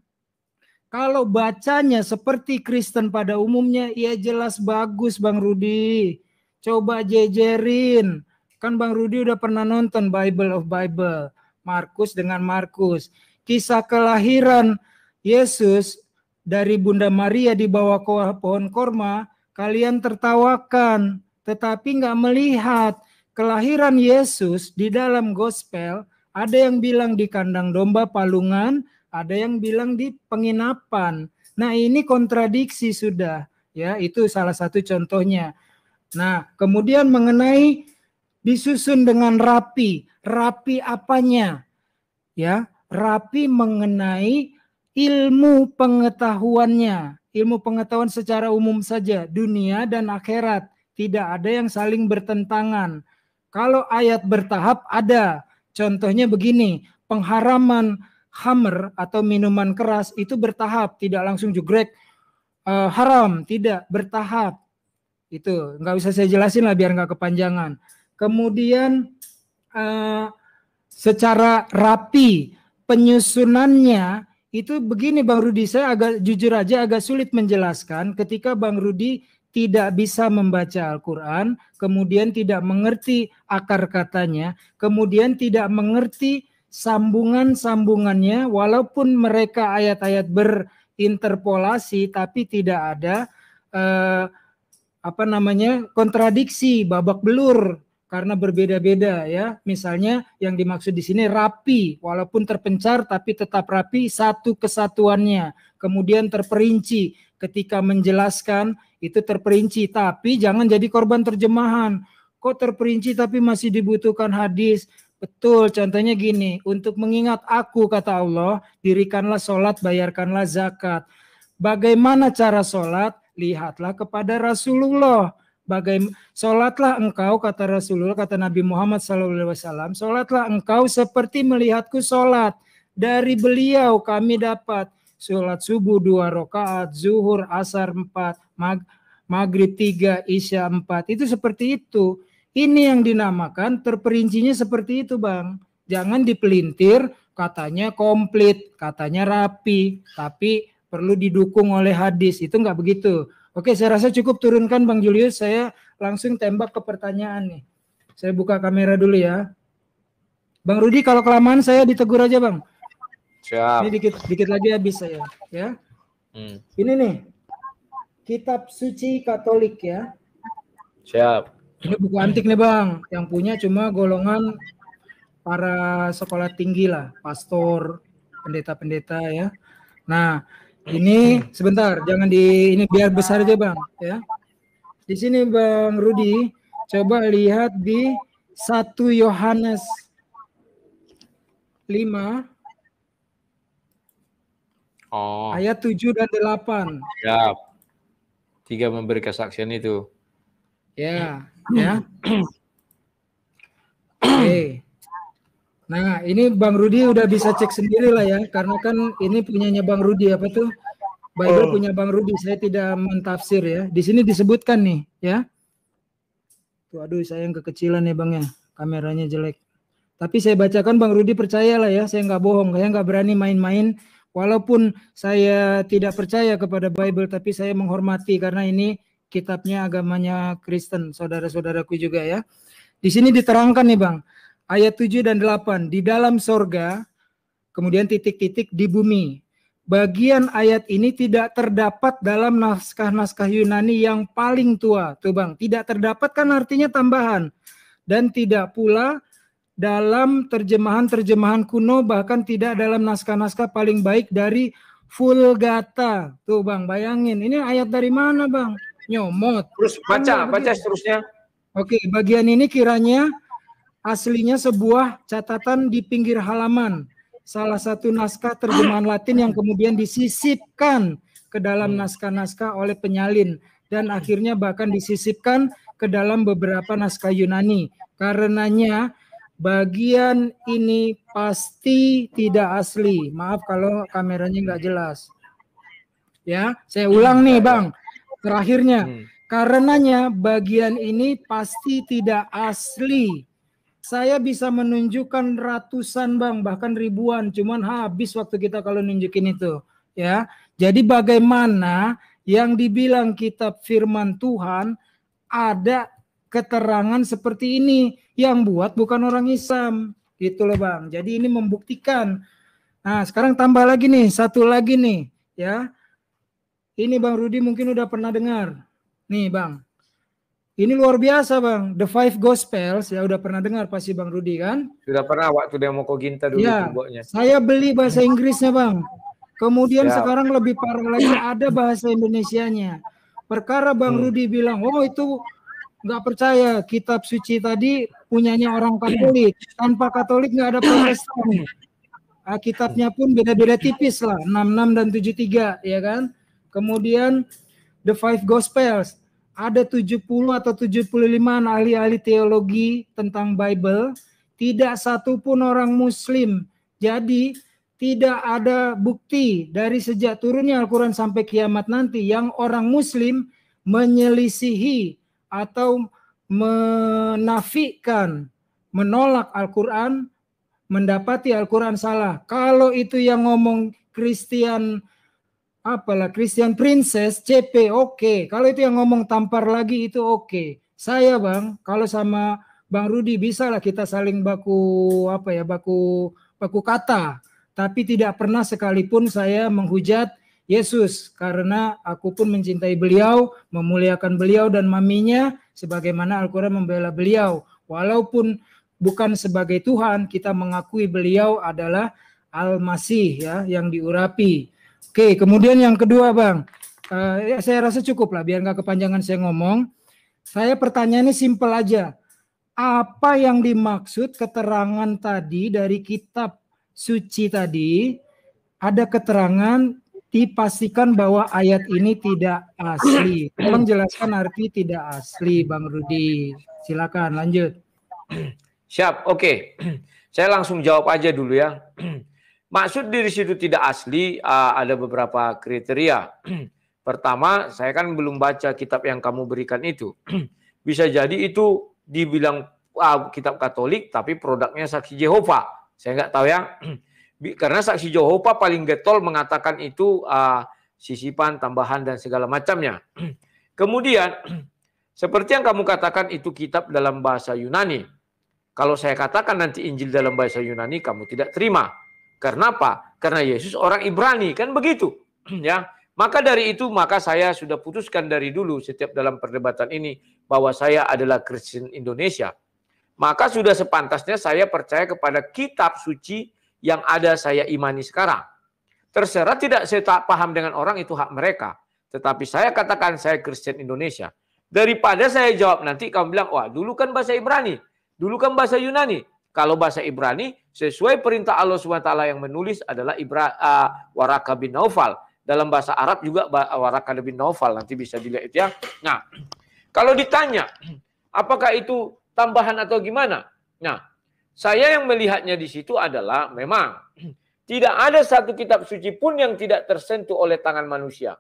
kalau bacanya seperti Kristen pada umumnya, ya jelas bagus Bang Rudi. Coba jejerin. Kan Bang Rudi udah pernah nonton Bible of Bible. Markus dengan Markus. Kisah kelahiran Yesus dari Bunda Maria di bawah pohon korma, kalian tertawakan. Tetapi nggak melihat kelahiran Yesus di dalam gospel, ada yang bilang di kandang domba palungan, ada yang bilang di penginapan. Nah, ini kontradiksi sudah, ya. Itu salah satu contohnya. Nah, kemudian mengenai disusun dengan rapi. Rapi apanya? Ya, rapi mengenai ilmu pengetahuannya. Ilmu pengetahuan secara umum saja, dunia dan akhirat. Tidak ada yang saling bertentangan. Kalau ayat bertahap ada. Contohnya begini, pengharaman hammer atau minuman keras itu bertahap, tidak langsung jugrek uh, haram, tidak bertahap. Itu nggak bisa saya jelasin lah biar nggak kepanjangan. Kemudian uh, secara rapi penyusunannya itu begini Bang Rudi, saya agak jujur aja agak sulit menjelaskan ketika Bang Rudi tidak bisa membaca Al-Quran, kemudian tidak mengerti akar katanya, kemudian tidak mengerti sambungan-sambungannya walaupun mereka ayat-ayat berinterpolasi tapi tidak ada eh, apa namanya kontradiksi babak belur karena berbeda-beda ya. Misalnya yang dimaksud di sini rapi walaupun terpencar tapi tetap rapi satu kesatuannya. Kemudian terperinci ketika menjelaskan itu terperinci tapi jangan jadi korban terjemahan. Kok terperinci tapi masih dibutuhkan hadis Betul, contohnya gini, untuk mengingat aku kata Allah, dirikanlah sholat, bayarkanlah zakat. Bagaimana cara sholat? Lihatlah kepada Rasulullah. Bagai sholatlah engkau kata Rasulullah kata Nabi Muhammad SAW. Sholatlah engkau seperti melihatku sholat. Dari beliau kami dapat sholat subuh dua rakaat, zuhur asar empat, mag, maghrib tiga, isya empat. Itu seperti itu. Ini yang dinamakan terperincinya seperti itu, Bang. Jangan dipelintir katanya komplit, katanya rapi, tapi perlu didukung oleh hadis. Itu enggak begitu. Oke, saya rasa cukup turunkan Bang Julius. Saya langsung tembak ke pertanyaan nih. Saya buka kamera dulu ya. Bang Rudi kalau kelamaan saya ditegur aja, Bang. Siap. Ini dikit dikit lagi habis saya, ya. Hmm. Ini nih. Kitab suci Katolik ya. Siap. Ini buku antik nih bang, yang punya cuma golongan para sekolah tinggi lah, pastor, pendeta-pendeta ya. Nah, ini sebentar, jangan di ini biar besar aja bang ya. Di sini bang Rudi, coba lihat di satu Yohanes 5 oh. ayat 7 dan 8. Ya. Tiga memberi kesaksian itu. Ya ya. Oke. Nah, ini Bang Rudi udah bisa cek sendiri lah ya, karena kan ini punyanya Bang Rudi apa tuh? Bible oh. punya Bang Rudi, saya tidak mentafsir ya. Di sini disebutkan nih, ya. Tuh, aduh, saya yang kekecilan ya Bang ya, kameranya jelek. Tapi saya bacakan Bang Rudi percayalah ya, saya nggak bohong, saya nggak berani main-main. Walaupun saya tidak percaya kepada Bible, tapi saya menghormati karena ini kitabnya agamanya Kristen, saudara-saudaraku juga ya. Di sini diterangkan nih Bang, ayat 7 dan 8, di dalam sorga, kemudian titik-titik di bumi. Bagian ayat ini tidak terdapat dalam naskah-naskah Yunani yang paling tua. Tuh Bang, tidak terdapat kan artinya tambahan. Dan tidak pula dalam terjemahan-terjemahan kuno bahkan tidak dalam naskah-naskah paling baik dari Vulgata. Tuh Bang, bayangin. Ini ayat dari mana Bang? nyomot. Terus baca, baca seterusnya. Oke, bagian ini kiranya aslinya sebuah catatan di pinggir halaman. Salah satu naskah terjemahan Latin yang kemudian disisipkan ke dalam naskah-naskah oleh penyalin dan akhirnya bahkan disisipkan ke dalam beberapa naskah Yunani. Karenanya bagian ini pasti tidak asli. Maaf kalau kameranya nggak jelas. Ya, saya ulang nih, Bang terakhirnya hmm. karenanya bagian ini pasti tidak asli saya bisa menunjukkan ratusan bang bahkan ribuan cuman habis waktu kita kalau nunjukin itu ya jadi bagaimana yang dibilang kitab firman Tuhan ada keterangan seperti ini yang buat bukan orang Islam gitu loh bang jadi ini membuktikan nah sekarang tambah lagi nih satu lagi nih ya ini Bang Rudi mungkin udah pernah dengar. Nih Bang. Ini luar biasa Bang. The Five Gospels ya udah pernah dengar pasti Bang Rudi kan? Sudah pernah waktu dia demo Koginta dulu ya, Saya beli bahasa Inggrisnya Bang. Kemudian Siap. sekarang lebih parah lagi ada bahasa Indonesianya. Perkara Bang hmm. Rudi bilang, "Oh, itu nggak percaya kitab suci tadi punyanya orang Katolik. Tanpa Katolik nggak ada Protestan." Nah, kitabnya pun beda-beda tipis lah, 66 dan 73, ya kan? Kemudian The Five Gospels. Ada 70 atau 75 ahli-ahli teologi tentang Bible. Tidak satu pun orang muslim. Jadi tidak ada bukti dari sejak turunnya Al-Quran sampai kiamat nanti yang orang muslim menyelisihi atau menafikan, menolak Al-Quran, mendapati Al-Quran salah. Kalau itu yang ngomong Kristen apalah Christian Princess CP oke okay. kalau itu yang ngomong tampar lagi itu oke okay. saya bang kalau sama Bang Rudi bisa lah kita saling baku apa ya baku baku kata tapi tidak pernah sekalipun saya menghujat Yesus karena aku pun mencintai beliau, memuliakan beliau dan maminya sebagaimana Al-Qur'an membela beliau. Walaupun bukan sebagai Tuhan, kita mengakui beliau adalah Al-Masih ya yang diurapi. Oke, kemudian yang kedua Bang, uh, ya saya rasa cukup lah biar nggak kepanjangan saya ngomong. Saya pertanyaan ini simpel aja. Apa yang dimaksud keterangan tadi dari kitab suci tadi? Ada keterangan dipastikan bahwa ayat ini tidak asli. Tolong jelaskan arti tidak asli, Bang Rudi. Silakan lanjut. Siap, oke. Okay. Saya langsung jawab aja dulu ya. Maksud diri situ tidak asli ada beberapa kriteria. Pertama, saya kan belum baca kitab yang kamu berikan itu. Bisa jadi itu dibilang uh, kitab Katolik tapi produknya saksi Jehova. Saya nggak tahu ya. Karena saksi Jehova paling getol mengatakan itu uh, sisipan, tambahan dan segala macamnya. Kemudian seperti yang kamu katakan itu kitab dalam bahasa Yunani. Kalau saya katakan nanti Injil dalam bahasa Yunani kamu tidak terima. Karena apa? Karena Yesus orang Ibrani, kan begitu. ya. Maka dari itu, maka saya sudah putuskan dari dulu setiap dalam perdebatan ini bahwa saya adalah Kristen Indonesia. Maka sudah sepantasnya saya percaya kepada kitab suci yang ada saya imani sekarang. Terserah tidak saya tak paham dengan orang itu hak mereka. Tetapi saya katakan saya Kristen Indonesia. Daripada saya jawab nanti kamu bilang, wah dulu kan bahasa Ibrani, dulu kan bahasa Yunani, kalau bahasa Ibrani, sesuai perintah Allah SWT yang menulis adalah Ibra, uh, Waraka bin Naufal. Dalam bahasa Arab juga ah, Waraka bin Naufal. Nanti bisa dilihat ya. Nah, kalau ditanya, apakah itu tambahan atau gimana? Nah, saya yang melihatnya di situ adalah memang tidak ada satu kitab suci pun yang tidak tersentuh oleh tangan manusia.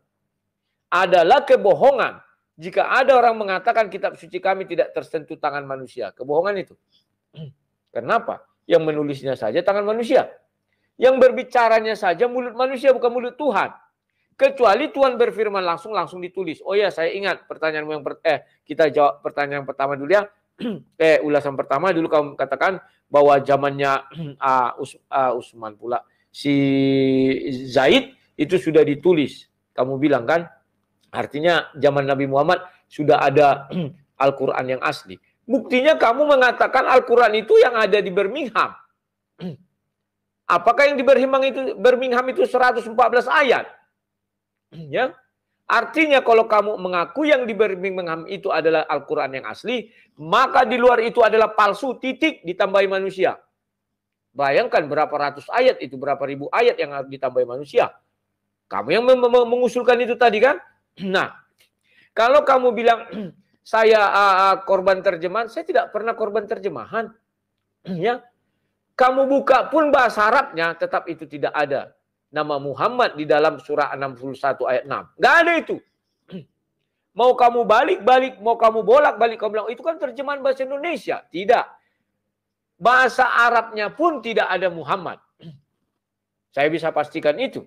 Adalah kebohongan jika ada orang mengatakan kitab suci kami tidak tersentuh tangan manusia. Kebohongan itu. Kenapa? Yang menulisnya saja tangan manusia. Yang berbicaranya saja mulut manusia bukan mulut Tuhan. Kecuali Tuhan berfirman langsung langsung ditulis. Oh ya, saya ingat pertanyaanmu yang per, eh kita jawab pertanyaan pertama dulu ya. eh ulasan pertama dulu kamu katakan bahwa zamannya uh, Us, uh, Usman pula si Zaid itu sudah ditulis. Kamu bilang kan? Artinya zaman Nabi Muhammad sudah ada Al-Qur'an yang asli. Buktinya kamu mengatakan Al-Quran itu yang ada di Birmingham. Apakah yang di Birmingham itu, Birmingham itu 114 ayat? ya. Artinya kalau kamu mengaku yang di Birmingham itu adalah Al-Quran yang asli, maka di luar itu adalah palsu titik ditambahi manusia. Bayangkan berapa ratus ayat itu, berapa ribu ayat yang ditambahi manusia. Kamu yang mengusulkan itu tadi kan? Nah, kalau kamu bilang saya uh, korban terjemahan, saya tidak pernah korban terjemahan. ya. Kamu buka pun bahasa Arabnya tetap itu tidak ada. Nama Muhammad di dalam surah 61 ayat 6. Gak ada itu. mau kamu balik-balik, mau kamu bolak-balik, kamu bilang itu kan terjemahan bahasa Indonesia. Tidak. Bahasa Arabnya pun tidak ada Muhammad. Saya bisa pastikan itu.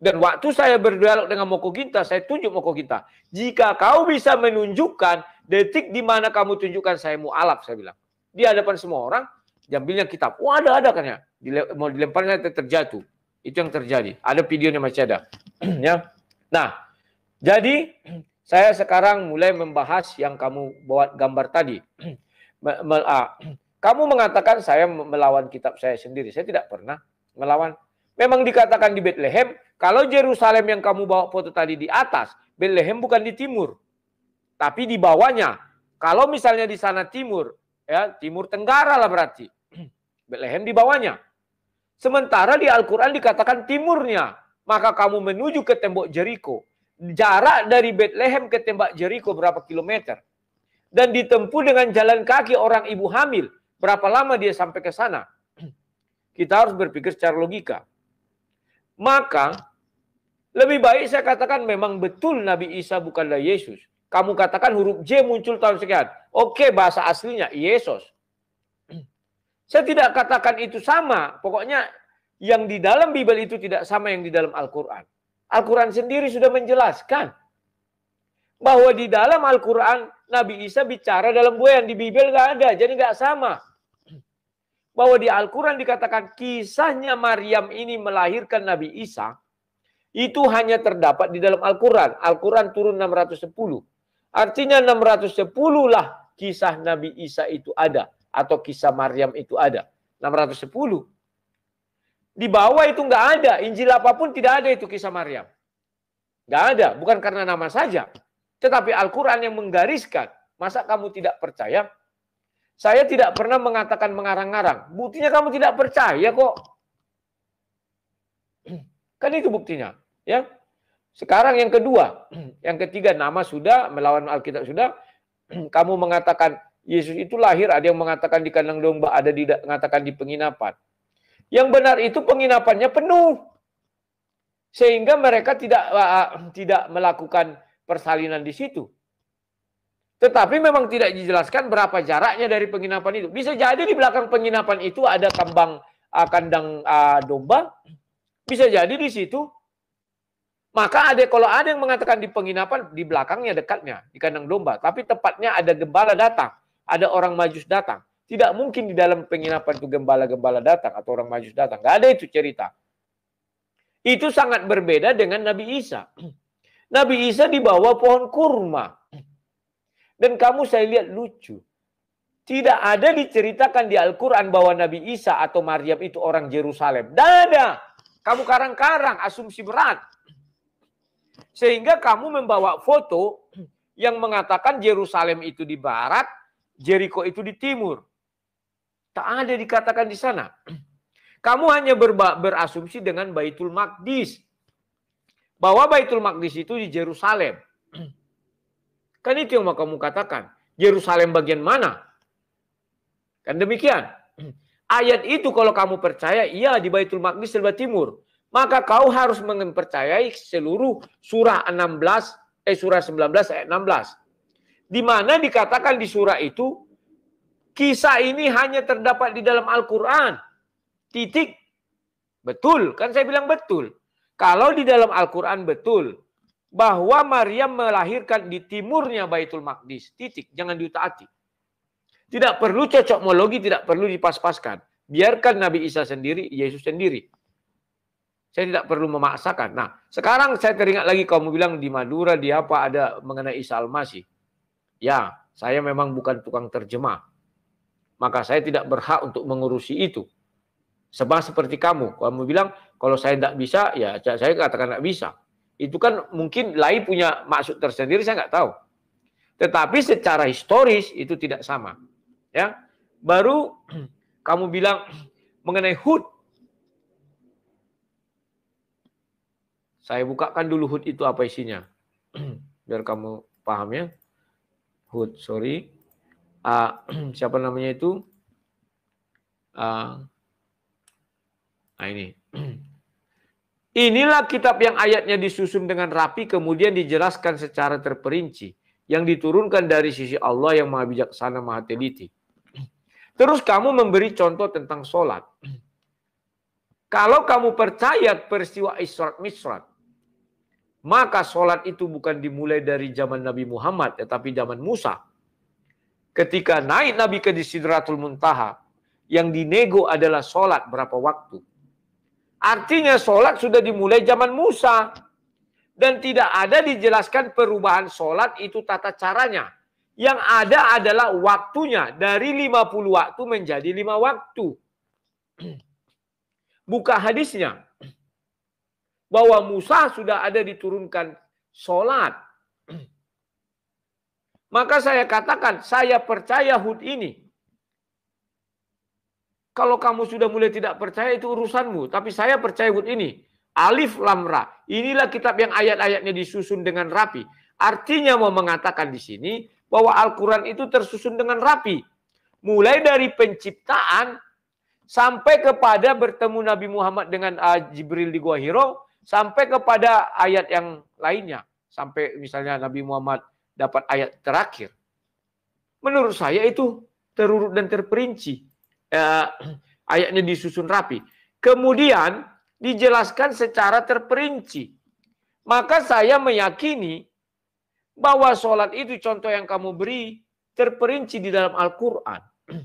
Dan waktu saya berdialog dengan Moko Ginta, saya tunjuk Moko Ginta. Jika kau bisa menunjukkan detik di mana kamu tunjukkan saya mau mu'alaf, saya bilang. Di hadapan semua orang, diambilnya kitab. Wah oh, ada, ada kan ya. mau dilemparnya terjatuh. Itu yang terjadi. Ada videonya masih ada. ya. Nah, jadi saya sekarang mulai membahas yang kamu buat gambar tadi. Ah, kamu mengatakan saya melawan kitab saya sendiri. Saya tidak pernah melawan Memang dikatakan di Betlehem, kalau Jerusalem yang kamu bawa foto tadi di atas, Betlehem bukan di timur, tapi di bawahnya. Kalau misalnya di sana timur, ya timur tenggara lah berarti. Betlehem di bawahnya. Sementara di Al-Quran dikatakan timurnya, maka kamu menuju ke tembok Jericho. Jarak dari Betlehem ke tembok Jericho berapa kilometer? Dan ditempuh dengan jalan kaki orang ibu hamil. Berapa lama dia sampai ke sana? Kita harus berpikir secara logika. Maka lebih baik saya katakan memang betul Nabi Isa bukanlah Yesus. Kamu katakan huruf J muncul tahun sekian. Oke bahasa aslinya Yesus. Saya tidak katakan itu sama. Pokoknya yang di dalam Bible itu tidak sama yang di dalam Al-Quran. Al-Quran sendiri sudah menjelaskan bahwa di dalam Al-Quran Nabi Isa bicara dalam buaya yang di Bible nggak ada, jadi nggak sama bahwa di Al-Quran dikatakan kisahnya Maryam ini melahirkan Nabi Isa, itu hanya terdapat di dalam Al-Quran. Al-Quran turun 610. Artinya 610 lah kisah Nabi Isa itu ada. Atau kisah Maryam itu ada. 610. Di bawah itu nggak ada. Injil apapun tidak ada itu kisah Maryam. Nggak ada. Bukan karena nama saja. Tetapi Al-Quran yang menggariskan. Masa kamu tidak percaya? Saya tidak pernah mengatakan mengarang-arang. Buktinya kamu tidak percaya kok. Kan itu buktinya, ya. Sekarang yang kedua, yang ketiga nama sudah melawan Alkitab sudah. Kamu mengatakan Yesus itu lahir, ada yang mengatakan di kandang domba, ada yang mengatakan di penginapan. Yang benar itu penginapannya penuh. Sehingga mereka tidak ah, ah, tidak melakukan persalinan di situ. Tetapi memang tidak dijelaskan berapa jaraknya dari penginapan itu. Bisa jadi di belakang penginapan itu ada tambang uh, kandang uh, domba. Bisa jadi di situ. Maka ada kalau ada yang mengatakan di penginapan di belakangnya dekatnya di kandang domba, tapi tepatnya ada gembala datang, ada orang majus datang. Tidak mungkin di dalam penginapan itu gembala-gembala datang atau orang majus datang. Gak ada itu cerita. Itu sangat berbeda dengan Nabi Isa. Nabi Isa dibawa pohon kurma. Dan kamu saya lihat lucu. Tidak ada diceritakan di Al-Quran bahwa Nabi Isa atau Maryam itu orang Jerusalem. Dada, kamu karang-karang, asumsi berat. Sehingga kamu membawa foto yang mengatakan Yerusalem itu di barat, Jericho itu di timur. Tak ada dikatakan di sana. Kamu hanya berba- berasumsi dengan Baitul Maqdis. Bahwa Baitul Maqdis itu di Yerusalem. Kan itu yang mau kamu katakan. Yerusalem bagian mana? Kan demikian. Ayat itu kalau kamu percaya, iya di Baitul Maqdis sebelah timur. Maka kau harus mempercayai seluruh surah 16, eh surah 19 ayat 16. Di mana dikatakan di surah itu, kisah ini hanya terdapat di dalam Al-Quran. Titik. Betul, kan saya bilang betul. Kalau di dalam Al-Quran betul, bahwa Maryam melahirkan di timurnya Baitul Maqdis. Titik, jangan diutaati. Tidak perlu cocok cocokmologi, tidak perlu dipas-paskan. Biarkan Nabi Isa sendiri, Yesus sendiri. Saya tidak perlu memaksakan. Nah, sekarang saya teringat lagi kamu bilang di Madura di apa ada mengenai Isa Almasih. Ya, saya memang bukan tukang terjemah. Maka saya tidak berhak untuk mengurusi itu. Sebab seperti kamu, kamu bilang kalau saya tidak bisa, ya saya katakan tidak bisa. Itu kan mungkin lain punya maksud tersendiri, saya nggak tahu. Tetapi secara historis itu tidak sama. Ya, baru kamu bilang mengenai Hud. Saya bukakan dulu Hud itu apa isinya. Biar kamu paham ya. Hud, sorry. Uh, siapa namanya itu? Uh, nah ini. Inilah kitab yang ayatnya disusun dengan rapi kemudian dijelaskan secara terperinci yang diturunkan dari sisi Allah yang maha bijaksana maha teliti. Terus kamu memberi contoh tentang sholat. Kalau kamu percaya peristiwa Israt Misrat, maka sholat itu bukan dimulai dari zaman Nabi Muhammad, tetapi zaman Musa. Ketika naik Nabi ke Sidratul Muntaha, yang dinego adalah sholat berapa waktu. Artinya sholat sudah dimulai zaman Musa. Dan tidak ada dijelaskan perubahan sholat itu tata caranya. Yang ada adalah waktunya dari 50 waktu menjadi 5 waktu. Buka hadisnya. Bahwa Musa sudah ada diturunkan sholat. Maka saya katakan saya percaya hud ini kalau kamu sudah mulai tidak percaya itu urusanmu. Tapi saya percaya buat ini. Alif Lamra. Inilah kitab yang ayat-ayatnya disusun dengan rapi. Artinya mau mengatakan di sini bahwa Al-Quran itu tersusun dengan rapi. Mulai dari penciptaan sampai kepada bertemu Nabi Muhammad dengan uh, Jibril di Gua Hiro sampai kepada ayat yang lainnya. Sampai misalnya Nabi Muhammad dapat ayat terakhir. Menurut saya itu terurut dan terperinci eh, ayatnya disusun rapi. Kemudian dijelaskan secara terperinci. Maka saya meyakini bahwa sholat itu contoh yang kamu beri terperinci di dalam Al-Quran.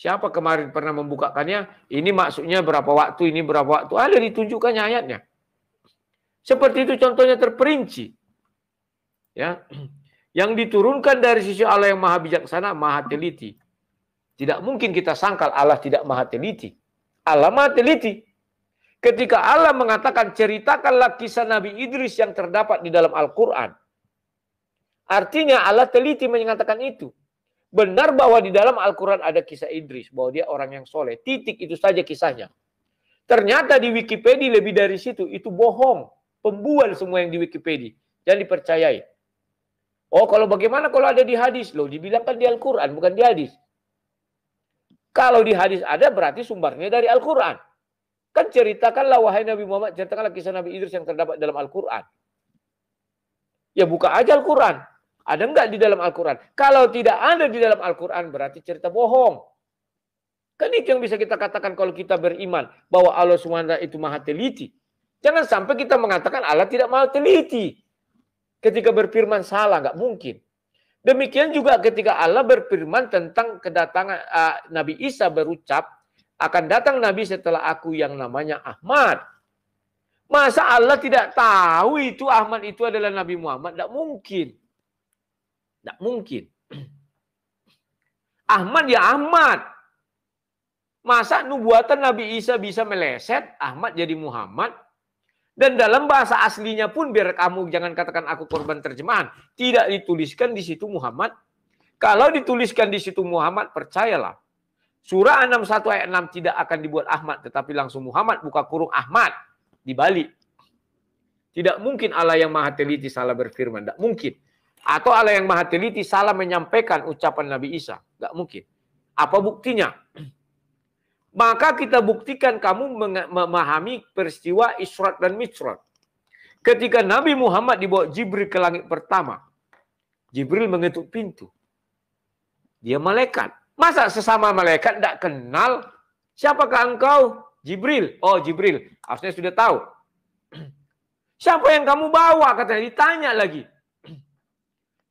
Siapa kemarin pernah membukakannya? Ini maksudnya berapa waktu, ini berapa waktu. Ada ditunjukkannya ayatnya. Seperti itu contohnya terperinci. Ya. Yang diturunkan dari sisi Allah yang maha bijaksana, maha teliti. Tidak mungkin kita sangkal Allah tidak maha teliti. Allah maha teliti. Ketika Allah mengatakan ceritakanlah kisah Nabi Idris yang terdapat di dalam Al-Quran. Artinya Allah teliti mengatakan itu. Benar bahwa di dalam Al-Quran ada kisah Idris. Bahwa dia orang yang soleh. Titik itu saja kisahnya. Ternyata di Wikipedia lebih dari situ. Itu bohong. Pembual semua yang di Wikipedia. Jangan dipercayai. Oh kalau bagaimana kalau ada di hadis? Loh dibilangkan di Al-Quran bukan di hadis. Kalau di hadis ada berarti sumbernya dari Al-Quran. Kan ceritakanlah wahai Nabi Muhammad, ceritakanlah kisah Nabi Idris yang terdapat dalam Al-Quran. Ya buka aja Al-Quran. Ada enggak di dalam Al-Quran? Kalau tidak ada di dalam Al-Quran berarti cerita bohong. Kan itu yang bisa kita katakan kalau kita beriman. Bahwa Allah SWT itu maha teliti. Jangan sampai kita mengatakan Allah tidak maha teliti. Ketika berfirman salah, enggak mungkin. Demikian juga ketika Allah berfirman tentang kedatangan uh, Nabi Isa berucap, akan datang Nabi setelah aku yang namanya Ahmad. Masa Allah tidak tahu itu Ahmad itu adalah Nabi Muhammad? Tidak mungkin. Tidak mungkin. Ahmad ya Ahmad. Masa nubuatan Nabi Isa bisa meleset, Ahmad jadi Muhammad, dan dalam bahasa aslinya pun biar kamu jangan katakan aku korban terjemahan. Tidak dituliskan di situ Muhammad. Kalau dituliskan di situ Muhammad, percayalah. Surah 61 ayat 6 tidak akan dibuat Ahmad, tetapi langsung Muhammad buka kurung Ahmad dibalik. Tidak mungkin Allah yang maha teliti salah berfirman, tidak mungkin. Atau Allah yang maha teliti salah menyampaikan ucapan Nabi Isa, tidak mungkin. Apa buktinya? maka kita buktikan kamu memahami peristiwa isra dan Mi'raj. Ketika Nabi Muhammad dibawa Jibril ke langit pertama, Jibril mengetuk pintu. Dia malaikat. Masa sesama malaikat tidak kenal siapakah engkau? Jibril. Oh Jibril, harusnya sudah tahu. Siapa yang kamu bawa? Katanya ditanya lagi.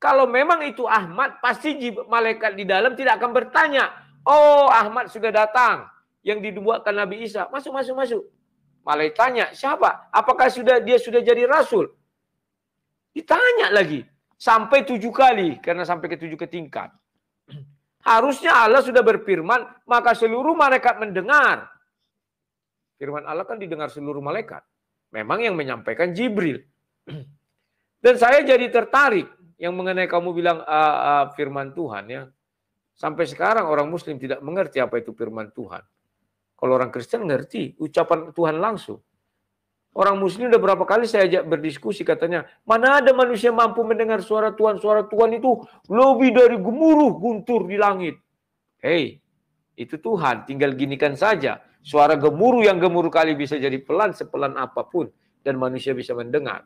Kalau memang itu Ahmad, pasti malaikat di dalam tidak akan bertanya. Oh Ahmad sudah datang yang dinubuatkan Nabi Isa. Masuk, masuk, masuk. Malaikat tanya, siapa? Apakah sudah dia sudah jadi rasul? Ditanya lagi. Sampai tujuh kali. Karena sampai ke tujuh ketingkat. Harusnya Allah sudah berfirman, maka seluruh malaikat mendengar. Firman Allah kan didengar seluruh malaikat. Memang yang menyampaikan Jibril. Dan saya jadi tertarik yang mengenai kamu bilang uh, uh, firman Tuhan ya. Sampai sekarang orang muslim tidak mengerti apa itu firman Tuhan. Kalau orang Kristen ngerti ucapan Tuhan langsung. Orang Muslim udah berapa kali saya ajak berdiskusi katanya, mana ada manusia mampu mendengar suara Tuhan? Suara Tuhan itu lebih dari gemuruh guntur di langit. Hei, itu Tuhan, tinggal ginikan saja. Suara gemuruh yang gemuruh kali bisa jadi pelan sepelan apapun dan manusia bisa mendengar.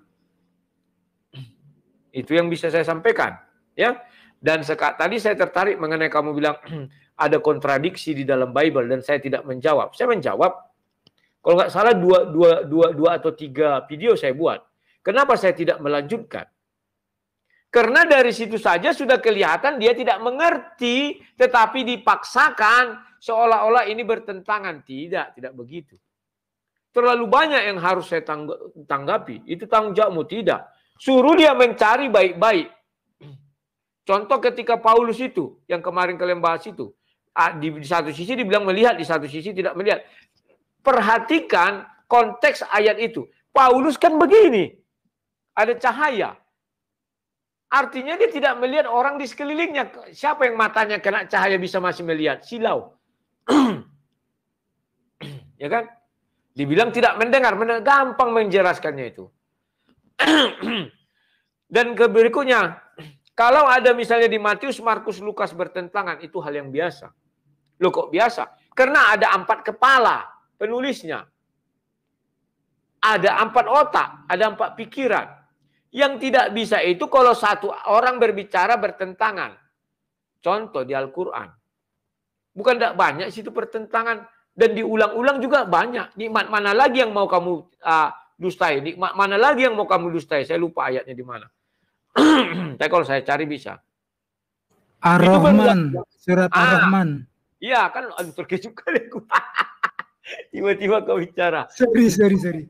Itu yang bisa saya sampaikan, ya. Dan seka, tadi saya tertarik mengenai kamu bilang ada kontradiksi di dalam Bible dan saya tidak menjawab. Saya menjawab, kalau nggak salah dua, dua, dua, dua atau tiga video saya buat. Kenapa saya tidak melanjutkan? Karena dari situ saja sudah kelihatan dia tidak mengerti, tetapi dipaksakan seolah-olah ini bertentangan. Tidak, tidak begitu. Terlalu banyak yang harus saya tanggapi. Itu tanggung jawabmu. Tidak. Suruh dia mencari baik-baik. Contoh ketika Paulus itu, yang kemarin kalian bahas itu di, di satu sisi dibilang melihat, di satu sisi tidak melihat. Perhatikan konteks ayat itu. Paulus kan begini, ada cahaya. Artinya dia tidak melihat orang di sekelilingnya. Siapa yang matanya kena cahaya bisa masih melihat? Silau. ya kan? Dibilang tidak mendengar, mendengar gampang menjelaskannya itu. Dan keberikutnya, kalau ada misalnya di Matius, Markus, Lukas bertentangan, itu hal yang biasa. Loh kok biasa? Karena ada empat kepala penulisnya. Ada empat otak, ada empat pikiran. Yang tidak bisa itu kalau satu orang berbicara bertentangan. Contoh di Al-Quran. Bukan tidak banyak situ pertentangan. Dan diulang-ulang juga banyak. Nikmat mana lagi yang mau kamu uh, dustai? Nikmat mana lagi yang mau kamu dustai? Saya lupa ayatnya di mana. Tapi kalau saya cari bisa. Ar-Rahman. Surat ah. Ar-Rahman. Ah, Iya kan aduh kali aku. Tiba-tiba kau bicara. Sorry, sorry, sorry.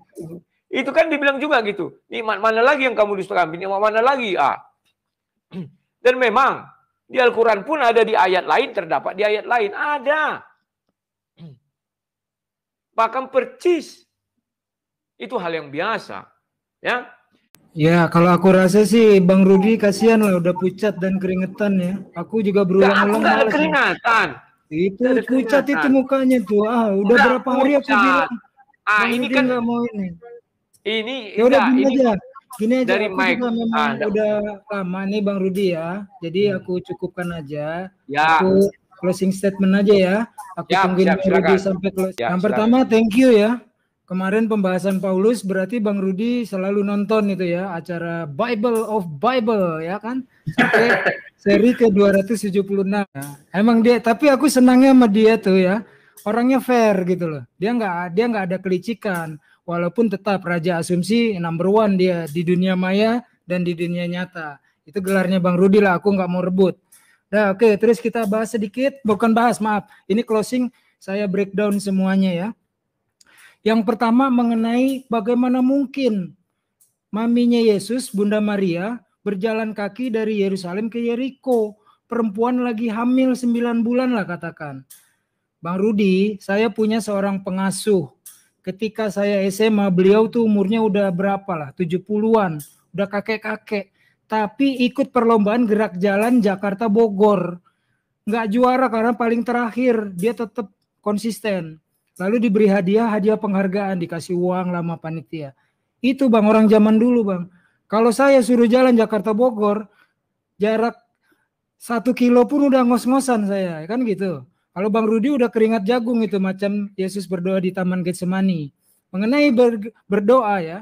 Itu kan dibilang juga gitu. Nikmat mana lagi yang kamu dustakan? Nikmat mana lagi? Ah. Dan memang di Al-Quran pun ada di ayat lain, terdapat di ayat lain. Ada. Bahkan percis. Itu hal yang biasa. Ya. Ya, kalau aku rasa sih Bang Rudi kasihan lah udah pucat dan keringetan ya. Aku juga berulang-ulang. Enggak, enggak keringetan. Ya. Itu kucat pucat itu mukanya tuh. Ah, udah, udah berapa hari aku bilang. Ah, Bang ini kan nggak mau ini. Ini ya udah gini ini, aja. Gini aja dari aku Mike. juga memang ah, udah lama nih Bang Rudi ya. Jadi hmm. aku cukupkan aja. Ya. Aku closing statement aja ya. Aku ya, tungguin Rudi sampai close Ya, yang pertama thank you ya Kemarin pembahasan Paulus berarti Bang Rudi selalu nonton itu ya acara Bible of Bible ya kan sampai seri ke 276. Ya. Emang dia tapi aku senangnya sama dia tuh ya. Orangnya fair gitu loh. Dia nggak dia nggak ada kelicikan walaupun tetap raja asumsi number one dia di dunia maya dan di dunia nyata. Itu gelarnya Bang Rudi lah aku nggak mau rebut. Nah, oke, okay, terus kita bahas sedikit, bukan bahas, maaf. Ini closing saya breakdown semuanya ya. Yang pertama mengenai bagaimana mungkin maminya Yesus, Bunda Maria, berjalan kaki dari Yerusalem ke Yeriko. Perempuan lagi hamil sembilan bulan lah katakan. Bang Rudi, saya punya seorang pengasuh. Ketika saya SMA, beliau tuh umurnya udah berapa lah? 70-an. Udah kakek-kakek. Tapi ikut perlombaan gerak jalan Jakarta-Bogor. Nggak juara karena paling terakhir. Dia tetap konsisten. Lalu diberi hadiah, hadiah penghargaan, dikasih uang lama panitia. Itu bang orang zaman dulu bang. Kalau saya suruh jalan Jakarta Bogor, jarak satu kilo pun udah ngos-ngosan saya, kan gitu. Kalau Bang Rudi udah keringat jagung itu macam Yesus berdoa di Taman Getsemani. Mengenai ber, berdoa ya,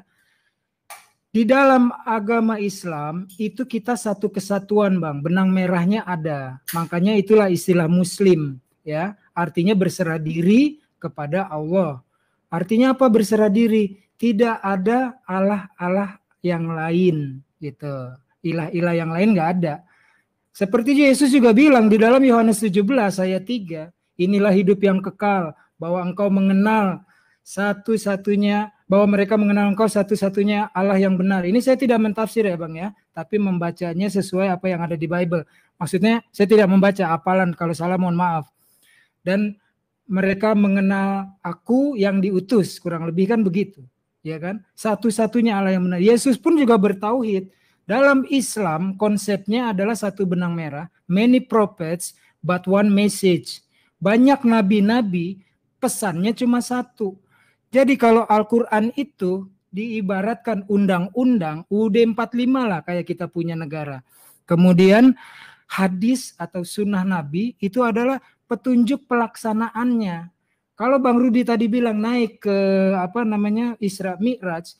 di dalam agama Islam itu kita satu kesatuan bang, benang merahnya ada. Makanya itulah istilah Muslim ya, artinya berserah diri kepada Allah. Artinya apa berserah diri? Tidak ada Allah-Allah yang lain gitu. Ilah-ilah yang lain nggak ada. Seperti Yesus juga bilang di dalam Yohanes 17 ayat 3, inilah hidup yang kekal bahwa engkau mengenal satu-satunya bahwa mereka mengenal engkau satu-satunya Allah yang benar. Ini saya tidak mentafsir ya Bang ya, tapi membacanya sesuai apa yang ada di Bible. Maksudnya saya tidak membaca apalan kalau salah mohon maaf. Dan mereka mengenal aku yang diutus kurang lebih kan begitu ya kan satu-satunya Allah yang benar Yesus pun juga bertauhid dalam Islam konsepnya adalah satu benang merah many prophets but one message banyak nabi-nabi pesannya cuma satu jadi kalau Al-Quran itu diibaratkan undang-undang UUD 45 lah kayak kita punya negara kemudian hadis atau sunnah nabi itu adalah petunjuk pelaksanaannya. Kalau Bang Rudi tadi bilang naik ke apa namanya Isra Mi'raj,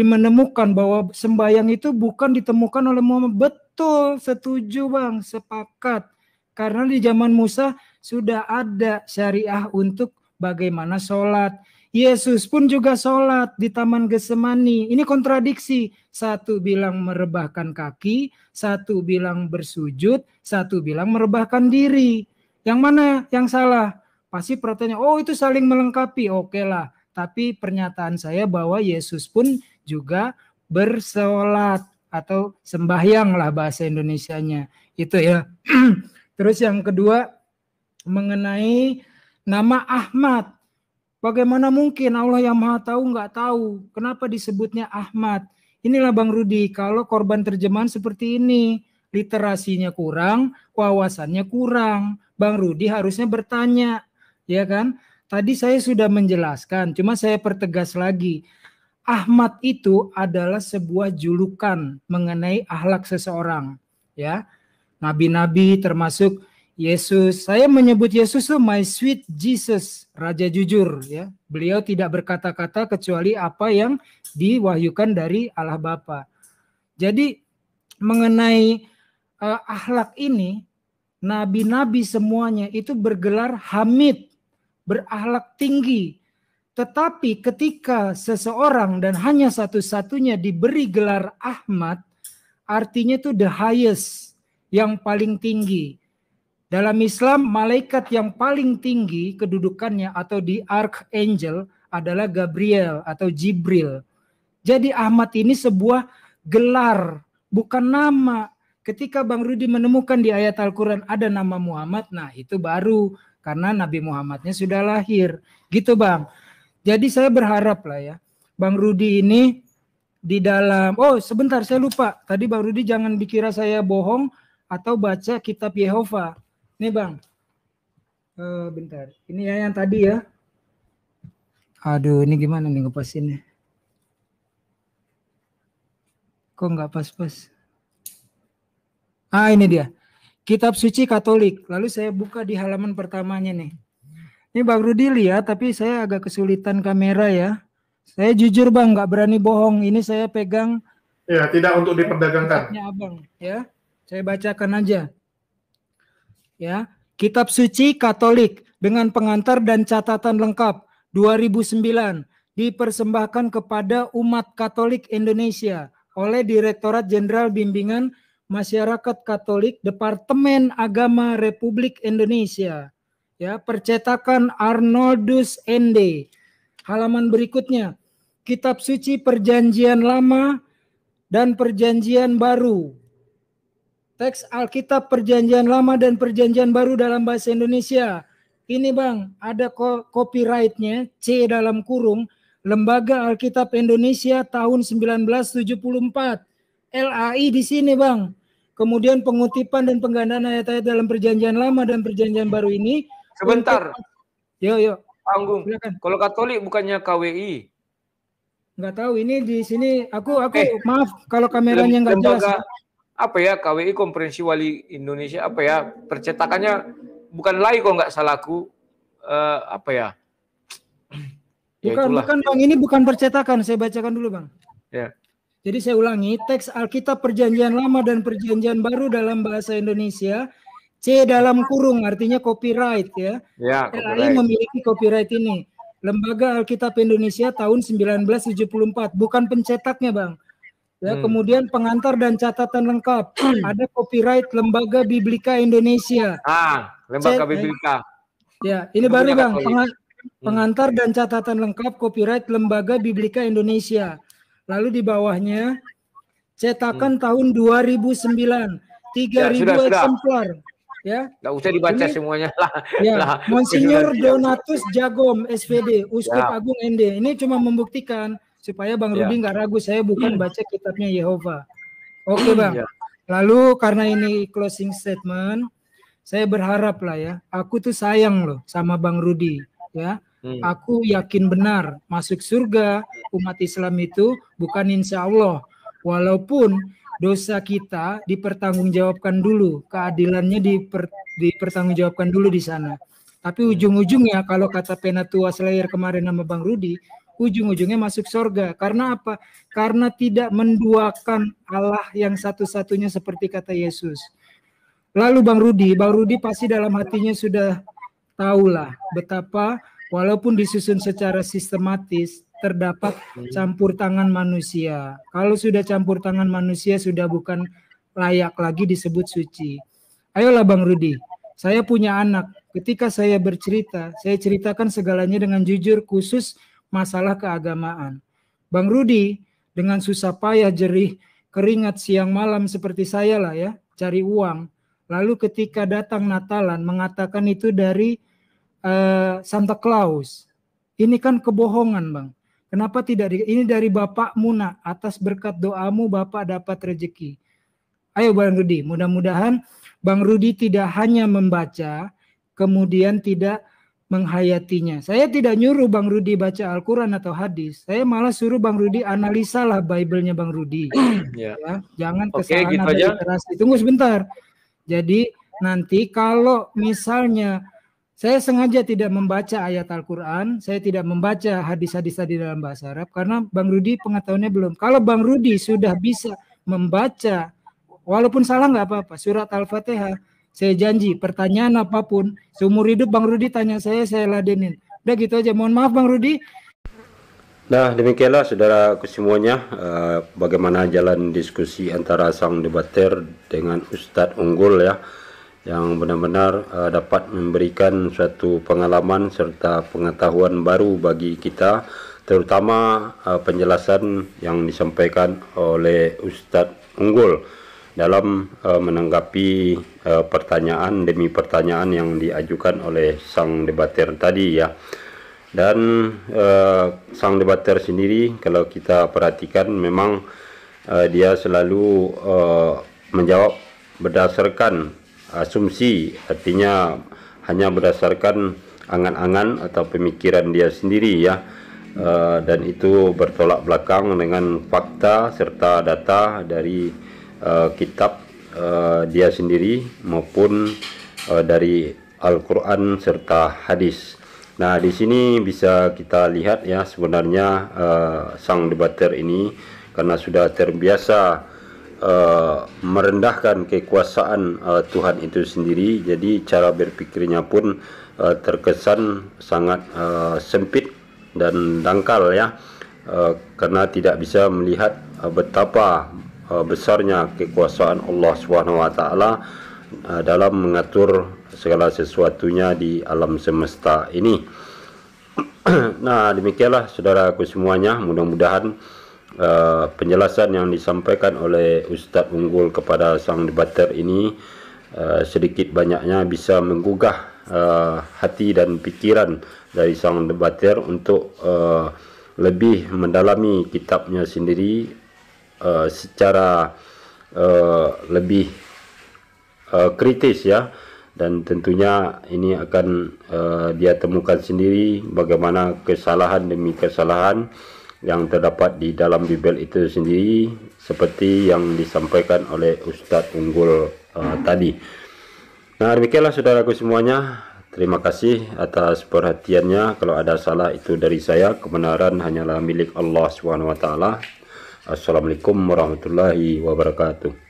menemukan bahwa sembayang itu bukan ditemukan oleh Muhammad. Betul, setuju Bang, sepakat. Karena di zaman Musa sudah ada syariah untuk bagaimana sholat. Yesus pun juga sholat di Taman Gesemani. Ini kontradiksi. Satu bilang merebahkan kaki, satu bilang bersujud, satu bilang merebahkan diri. Yang mana yang salah? Pasti pertanyaan. oh itu saling melengkapi, oke lah. Tapi pernyataan saya bahwa Yesus pun juga bersolat atau sembahyang lah bahasa Indonesia-nya Itu ya. Terus yang kedua mengenai nama Ahmad. Bagaimana mungkin Allah yang maha tahu nggak tahu? Kenapa disebutnya Ahmad? Inilah Bang Rudi, kalau korban terjemahan seperti ini, literasinya kurang, wawasannya kurang, Bang Rudi harusnya bertanya, ya kan? Tadi saya sudah menjelaskan, cuma saya pertegas lagi. Ahmad itu adalah sebuah julukan mengenai ahlak seseorang, ya. Nabi-nabi termasuk Yesus. Saya menyebut Yesus itu my sweet Jesus, raja jujur ya. Beliau tidak berkata-kata kecuali apa yang diwahyukan dari Allah Bapa. Jadi mengenai uh, eh, ahlak ini nabi-nabi semuanya itu bergelar hamid, berahlak tinggi. Tetapi ketika seseorang dan hanya satu-satunya diberi gelar Ahmad, artinya itu the highest, yang paling tinggi. Dalam Islam, malaikat yang paling tinggi kedudukannya atau di archangel adalah Gabriel atau Jibril. Jadi Ahmad ini sebuah gelar, bukan nama. Ketika Bang Rudi menemukan di ayat Al-Quran ada nama Muhammad, nah itu baru karena Nabi Muhammadnya sudah lahir. Gitu Bang. Jadi saya berharap lah ya, Bang Rudi ini di dalam, oh sebentar saya lupa, tadi Bang Rudi jangan dikira saya bohong atau baca kitab Yehova. Ini Bang, uh, bentar, ini ya yang tadi ya. Aduh, ini gimana nih ngepasinnya? Kok nggak pas-pas? Ah ini dia. Kitab suci Katolik. Lalu saya buka di halaman pertamanya nih. Ini Bang Rudi lihat tapi saya agak kesulitan kamera ya. Saya jujur Bang nggak berani bohong. Ini saya pegang Ya, tidak untuk diperdagangkan. Ya Abang, ya. Saya bacakan aja. Ya, Kitab Suci Katolik dengan pengantar dan catatan lengkap 2009 dipersembahkan kepada umat Katolik Indonesia oleh Direktorat Jenderal Bimbingan Masyarakat Katolik Departemen Agama Republik Indonesia. Ya, percetakan Arnoldus ND. Halaman berikutnya, kitab suci Perjanjian Lama dan Perjanjian Baru. Teks Alkitab Perjanjian Lama dan Perjanjian Baru dalam bahasa Indonesia. Ini Bang, ada copyrightnya C dalam kurung Lembaga Alkitab Indonesia tahun 1974. LAI di sini Bang. Kemudian pengutipan dan penggandaan ayat-ayat dalam perjanjian lama dan perjanjian baru ini. Sebentar. Untuk... Yo yo. Panggung. Silakan. Kalau Katolik bukannya KWI. Nggak tahu ini di sini aku aku eh, maaf kalau kameranya nggak jelas. Apa ya KWI Komprensi Wali Indonesia apa ya percetakannya bukan lagi kok nggak salahku uh, eh, apa ya? ya bukan ya bukan bang ini bukan percetakan saya bacakan dulu bang. Ya. Jadi saya ulangi, teks Alkitab Perjanjian Lama dan Perjanjian Baru dalam bahasa Indonesia, C dalam kurung artinya copyright ya. Ya, copyright. memiliki copyright ini. Lembaga Alkitab Indonesia tahun 1974, bukan pencetaknya, Bang. Ya, hmm. kemudian pengantar dan catatan lengkap. Ada copyright Lembaga Biblika Indonesia. Ah, Lembaga C, Biblika. Ya, ini baru Bang, hmm. pengantar dan catatan lengkap copyright Lembaga Biblika Indonesia. Lalu di bawahnya cetakan hmm. tahun 2009 3000 ya, eksemplar. Ya. Enggak usah dibaca Ini, semuanya lah. Ya, lah. Monsinyur Donatus Jagom SVD, Uskup ya. Agung ND. Ini cuma membuktikan supaya Bang ya. Rudi nggak ragu saya bukan hmm. baca kitabnya Yehova. Oke, okay, Bang. Ya. Lalu karena ini closing statement, saya berharap lah ya, aku tuh sayang loh sama Bang Rudi ya. Hmm. Aku yakin benar masuk surga umat Islam itu bukan insya Allah. Walaupun dosa kita dipertanggungjawabkan dulu, keadilannya diper, dipertanggungjawabkan dulu di sana. Tapi hmm. ujung-ujungnya kalau kata Penatua Slayer kemarin nama Bang Rudi, ujung-ujungnya masuk surga. Karena apa? Karena tidak menduakan Allah yang satu-satunya seperti kata Yesus. Lalu Bang Rudi, Bang Rudi pasti dalam hatinya sudah tahulah betapa walaupun disusun secara sistematis, terdapat campur tangan manusia. Kalau sudah campur tangan manusia, sudah bukan layak lagi disebut suci. Ayolah Bang Rudi, saya punya anak. Ketika saya bercerita, saya ceritakan segalanya dengan jujur khusus masalah keagamaan. Bang Rudi, dengan susah payah jerih, keringat siang malam seperti saya lah ya, cari uang. Lalu ketika datang Natalan mengatakan itu dari Uh, Santa Claus. Ini kan kebohongan, Bang. Kenapa tidak? Di, ini dari Bapak Muna Atas berkat doamu, Bapak dapat rezeki. Ayo Bang Rudi, mudah-mudahan Bang Rudi tidak hanya membaca, kemudian tidak menghayatinya. Saya tidak nyuruh Bang Rudi baca Al-Quran atau hadis. Saya malah suruh Bang Rudi analisalah Bible-nya Bang Rudi. Yeah. Ya. ya. Jangan kesalahan okay, gitu aja. Tunggu sebentar. Jadi nanti kalau misalnya saya sengaja tidak membaca ayat Al-Quran, saya tidak membaca hadis-hadis tadi dalam bahasa Arab, karena Bang Rudi pengetahuannya belum. Kalau Bang Rudi sudah bisa membaca, walaupun salah nggak apa-apa, surat Al-Fatihah, saya janji pertanyaan apapun, seumur hidup Bang Rudi tanya saya, saya ladenin. Udah gitu aja, mohon maaf Bang Rudi, Nah, demikianlah saudara semuanya uh, eh, bagaimana jalan diskusi antara sang debater dengan Ustadz Unggul ya yang benar-benar uh, dapat memberikan suatu pengalaman serta pengetahuan baru bagi kita terutama uh, penjelasan yang disampaikan oleh Ustadz Unggul dalam uh, menanggapi uh, pertanyaan demi pertanyaan yang diajukan oleh sang debater tadi ya dan uh, sang debater sendiri kalau kita perhatikan memang uh, dia selalu uh, menjawab berdasarkan asumsi artinya hanya berdasarkan angan-angan atau pemikiran dia sendiri ya e, dan itu bertolak belakang dengan fakta serta data dari e, kitab e, dia sendiri maupun e, dari Al-Qur'an serta hadis. Nah, di sini bisa kita lihat ya sebenarnya e, sang debater ini karena sudah terbiasa uh, merendahkan kekuasaan uh, Tuhan itu sendiri jadi cara berpikirnya pun uh, terkesan sangat uh, sempit dan dangkal ya uh, karena tidak bisa melihat uh, betapa uh, besarnya kekuasaan Allah Swt uh, dalam mengatur segala sesuatunya di alam semesta ini. nah, demikianlah saudaraku semuanya, mudah-mudahan Eh, penjelasan yang disampaikan oleh Ustadz Unggul kepada sang debater ini uh, sedikit banyaknya bisa menggugah uh, hati dan pikiran dari sang debater untuk uh, lebih mendalami kitabnya sendiri uh, secara uh, lebih uh, kritis ya dan tentunya ini akan uh, dia temukan sendiri bagaimana kesalahan demi kesalahan yang terdapat di dalam Bibel itu sendiri seperti yang disampaikan oleh Ustadz Unggul uh, tadi. Nah demikianlah saudaraku semuanya. Terima kasih atas perhatiannya. Kalau ada salah itu dari saya. Kebenaran hanyalah milik Allah Swt. Assalamualaikum warahmatullahi wabarakatuh.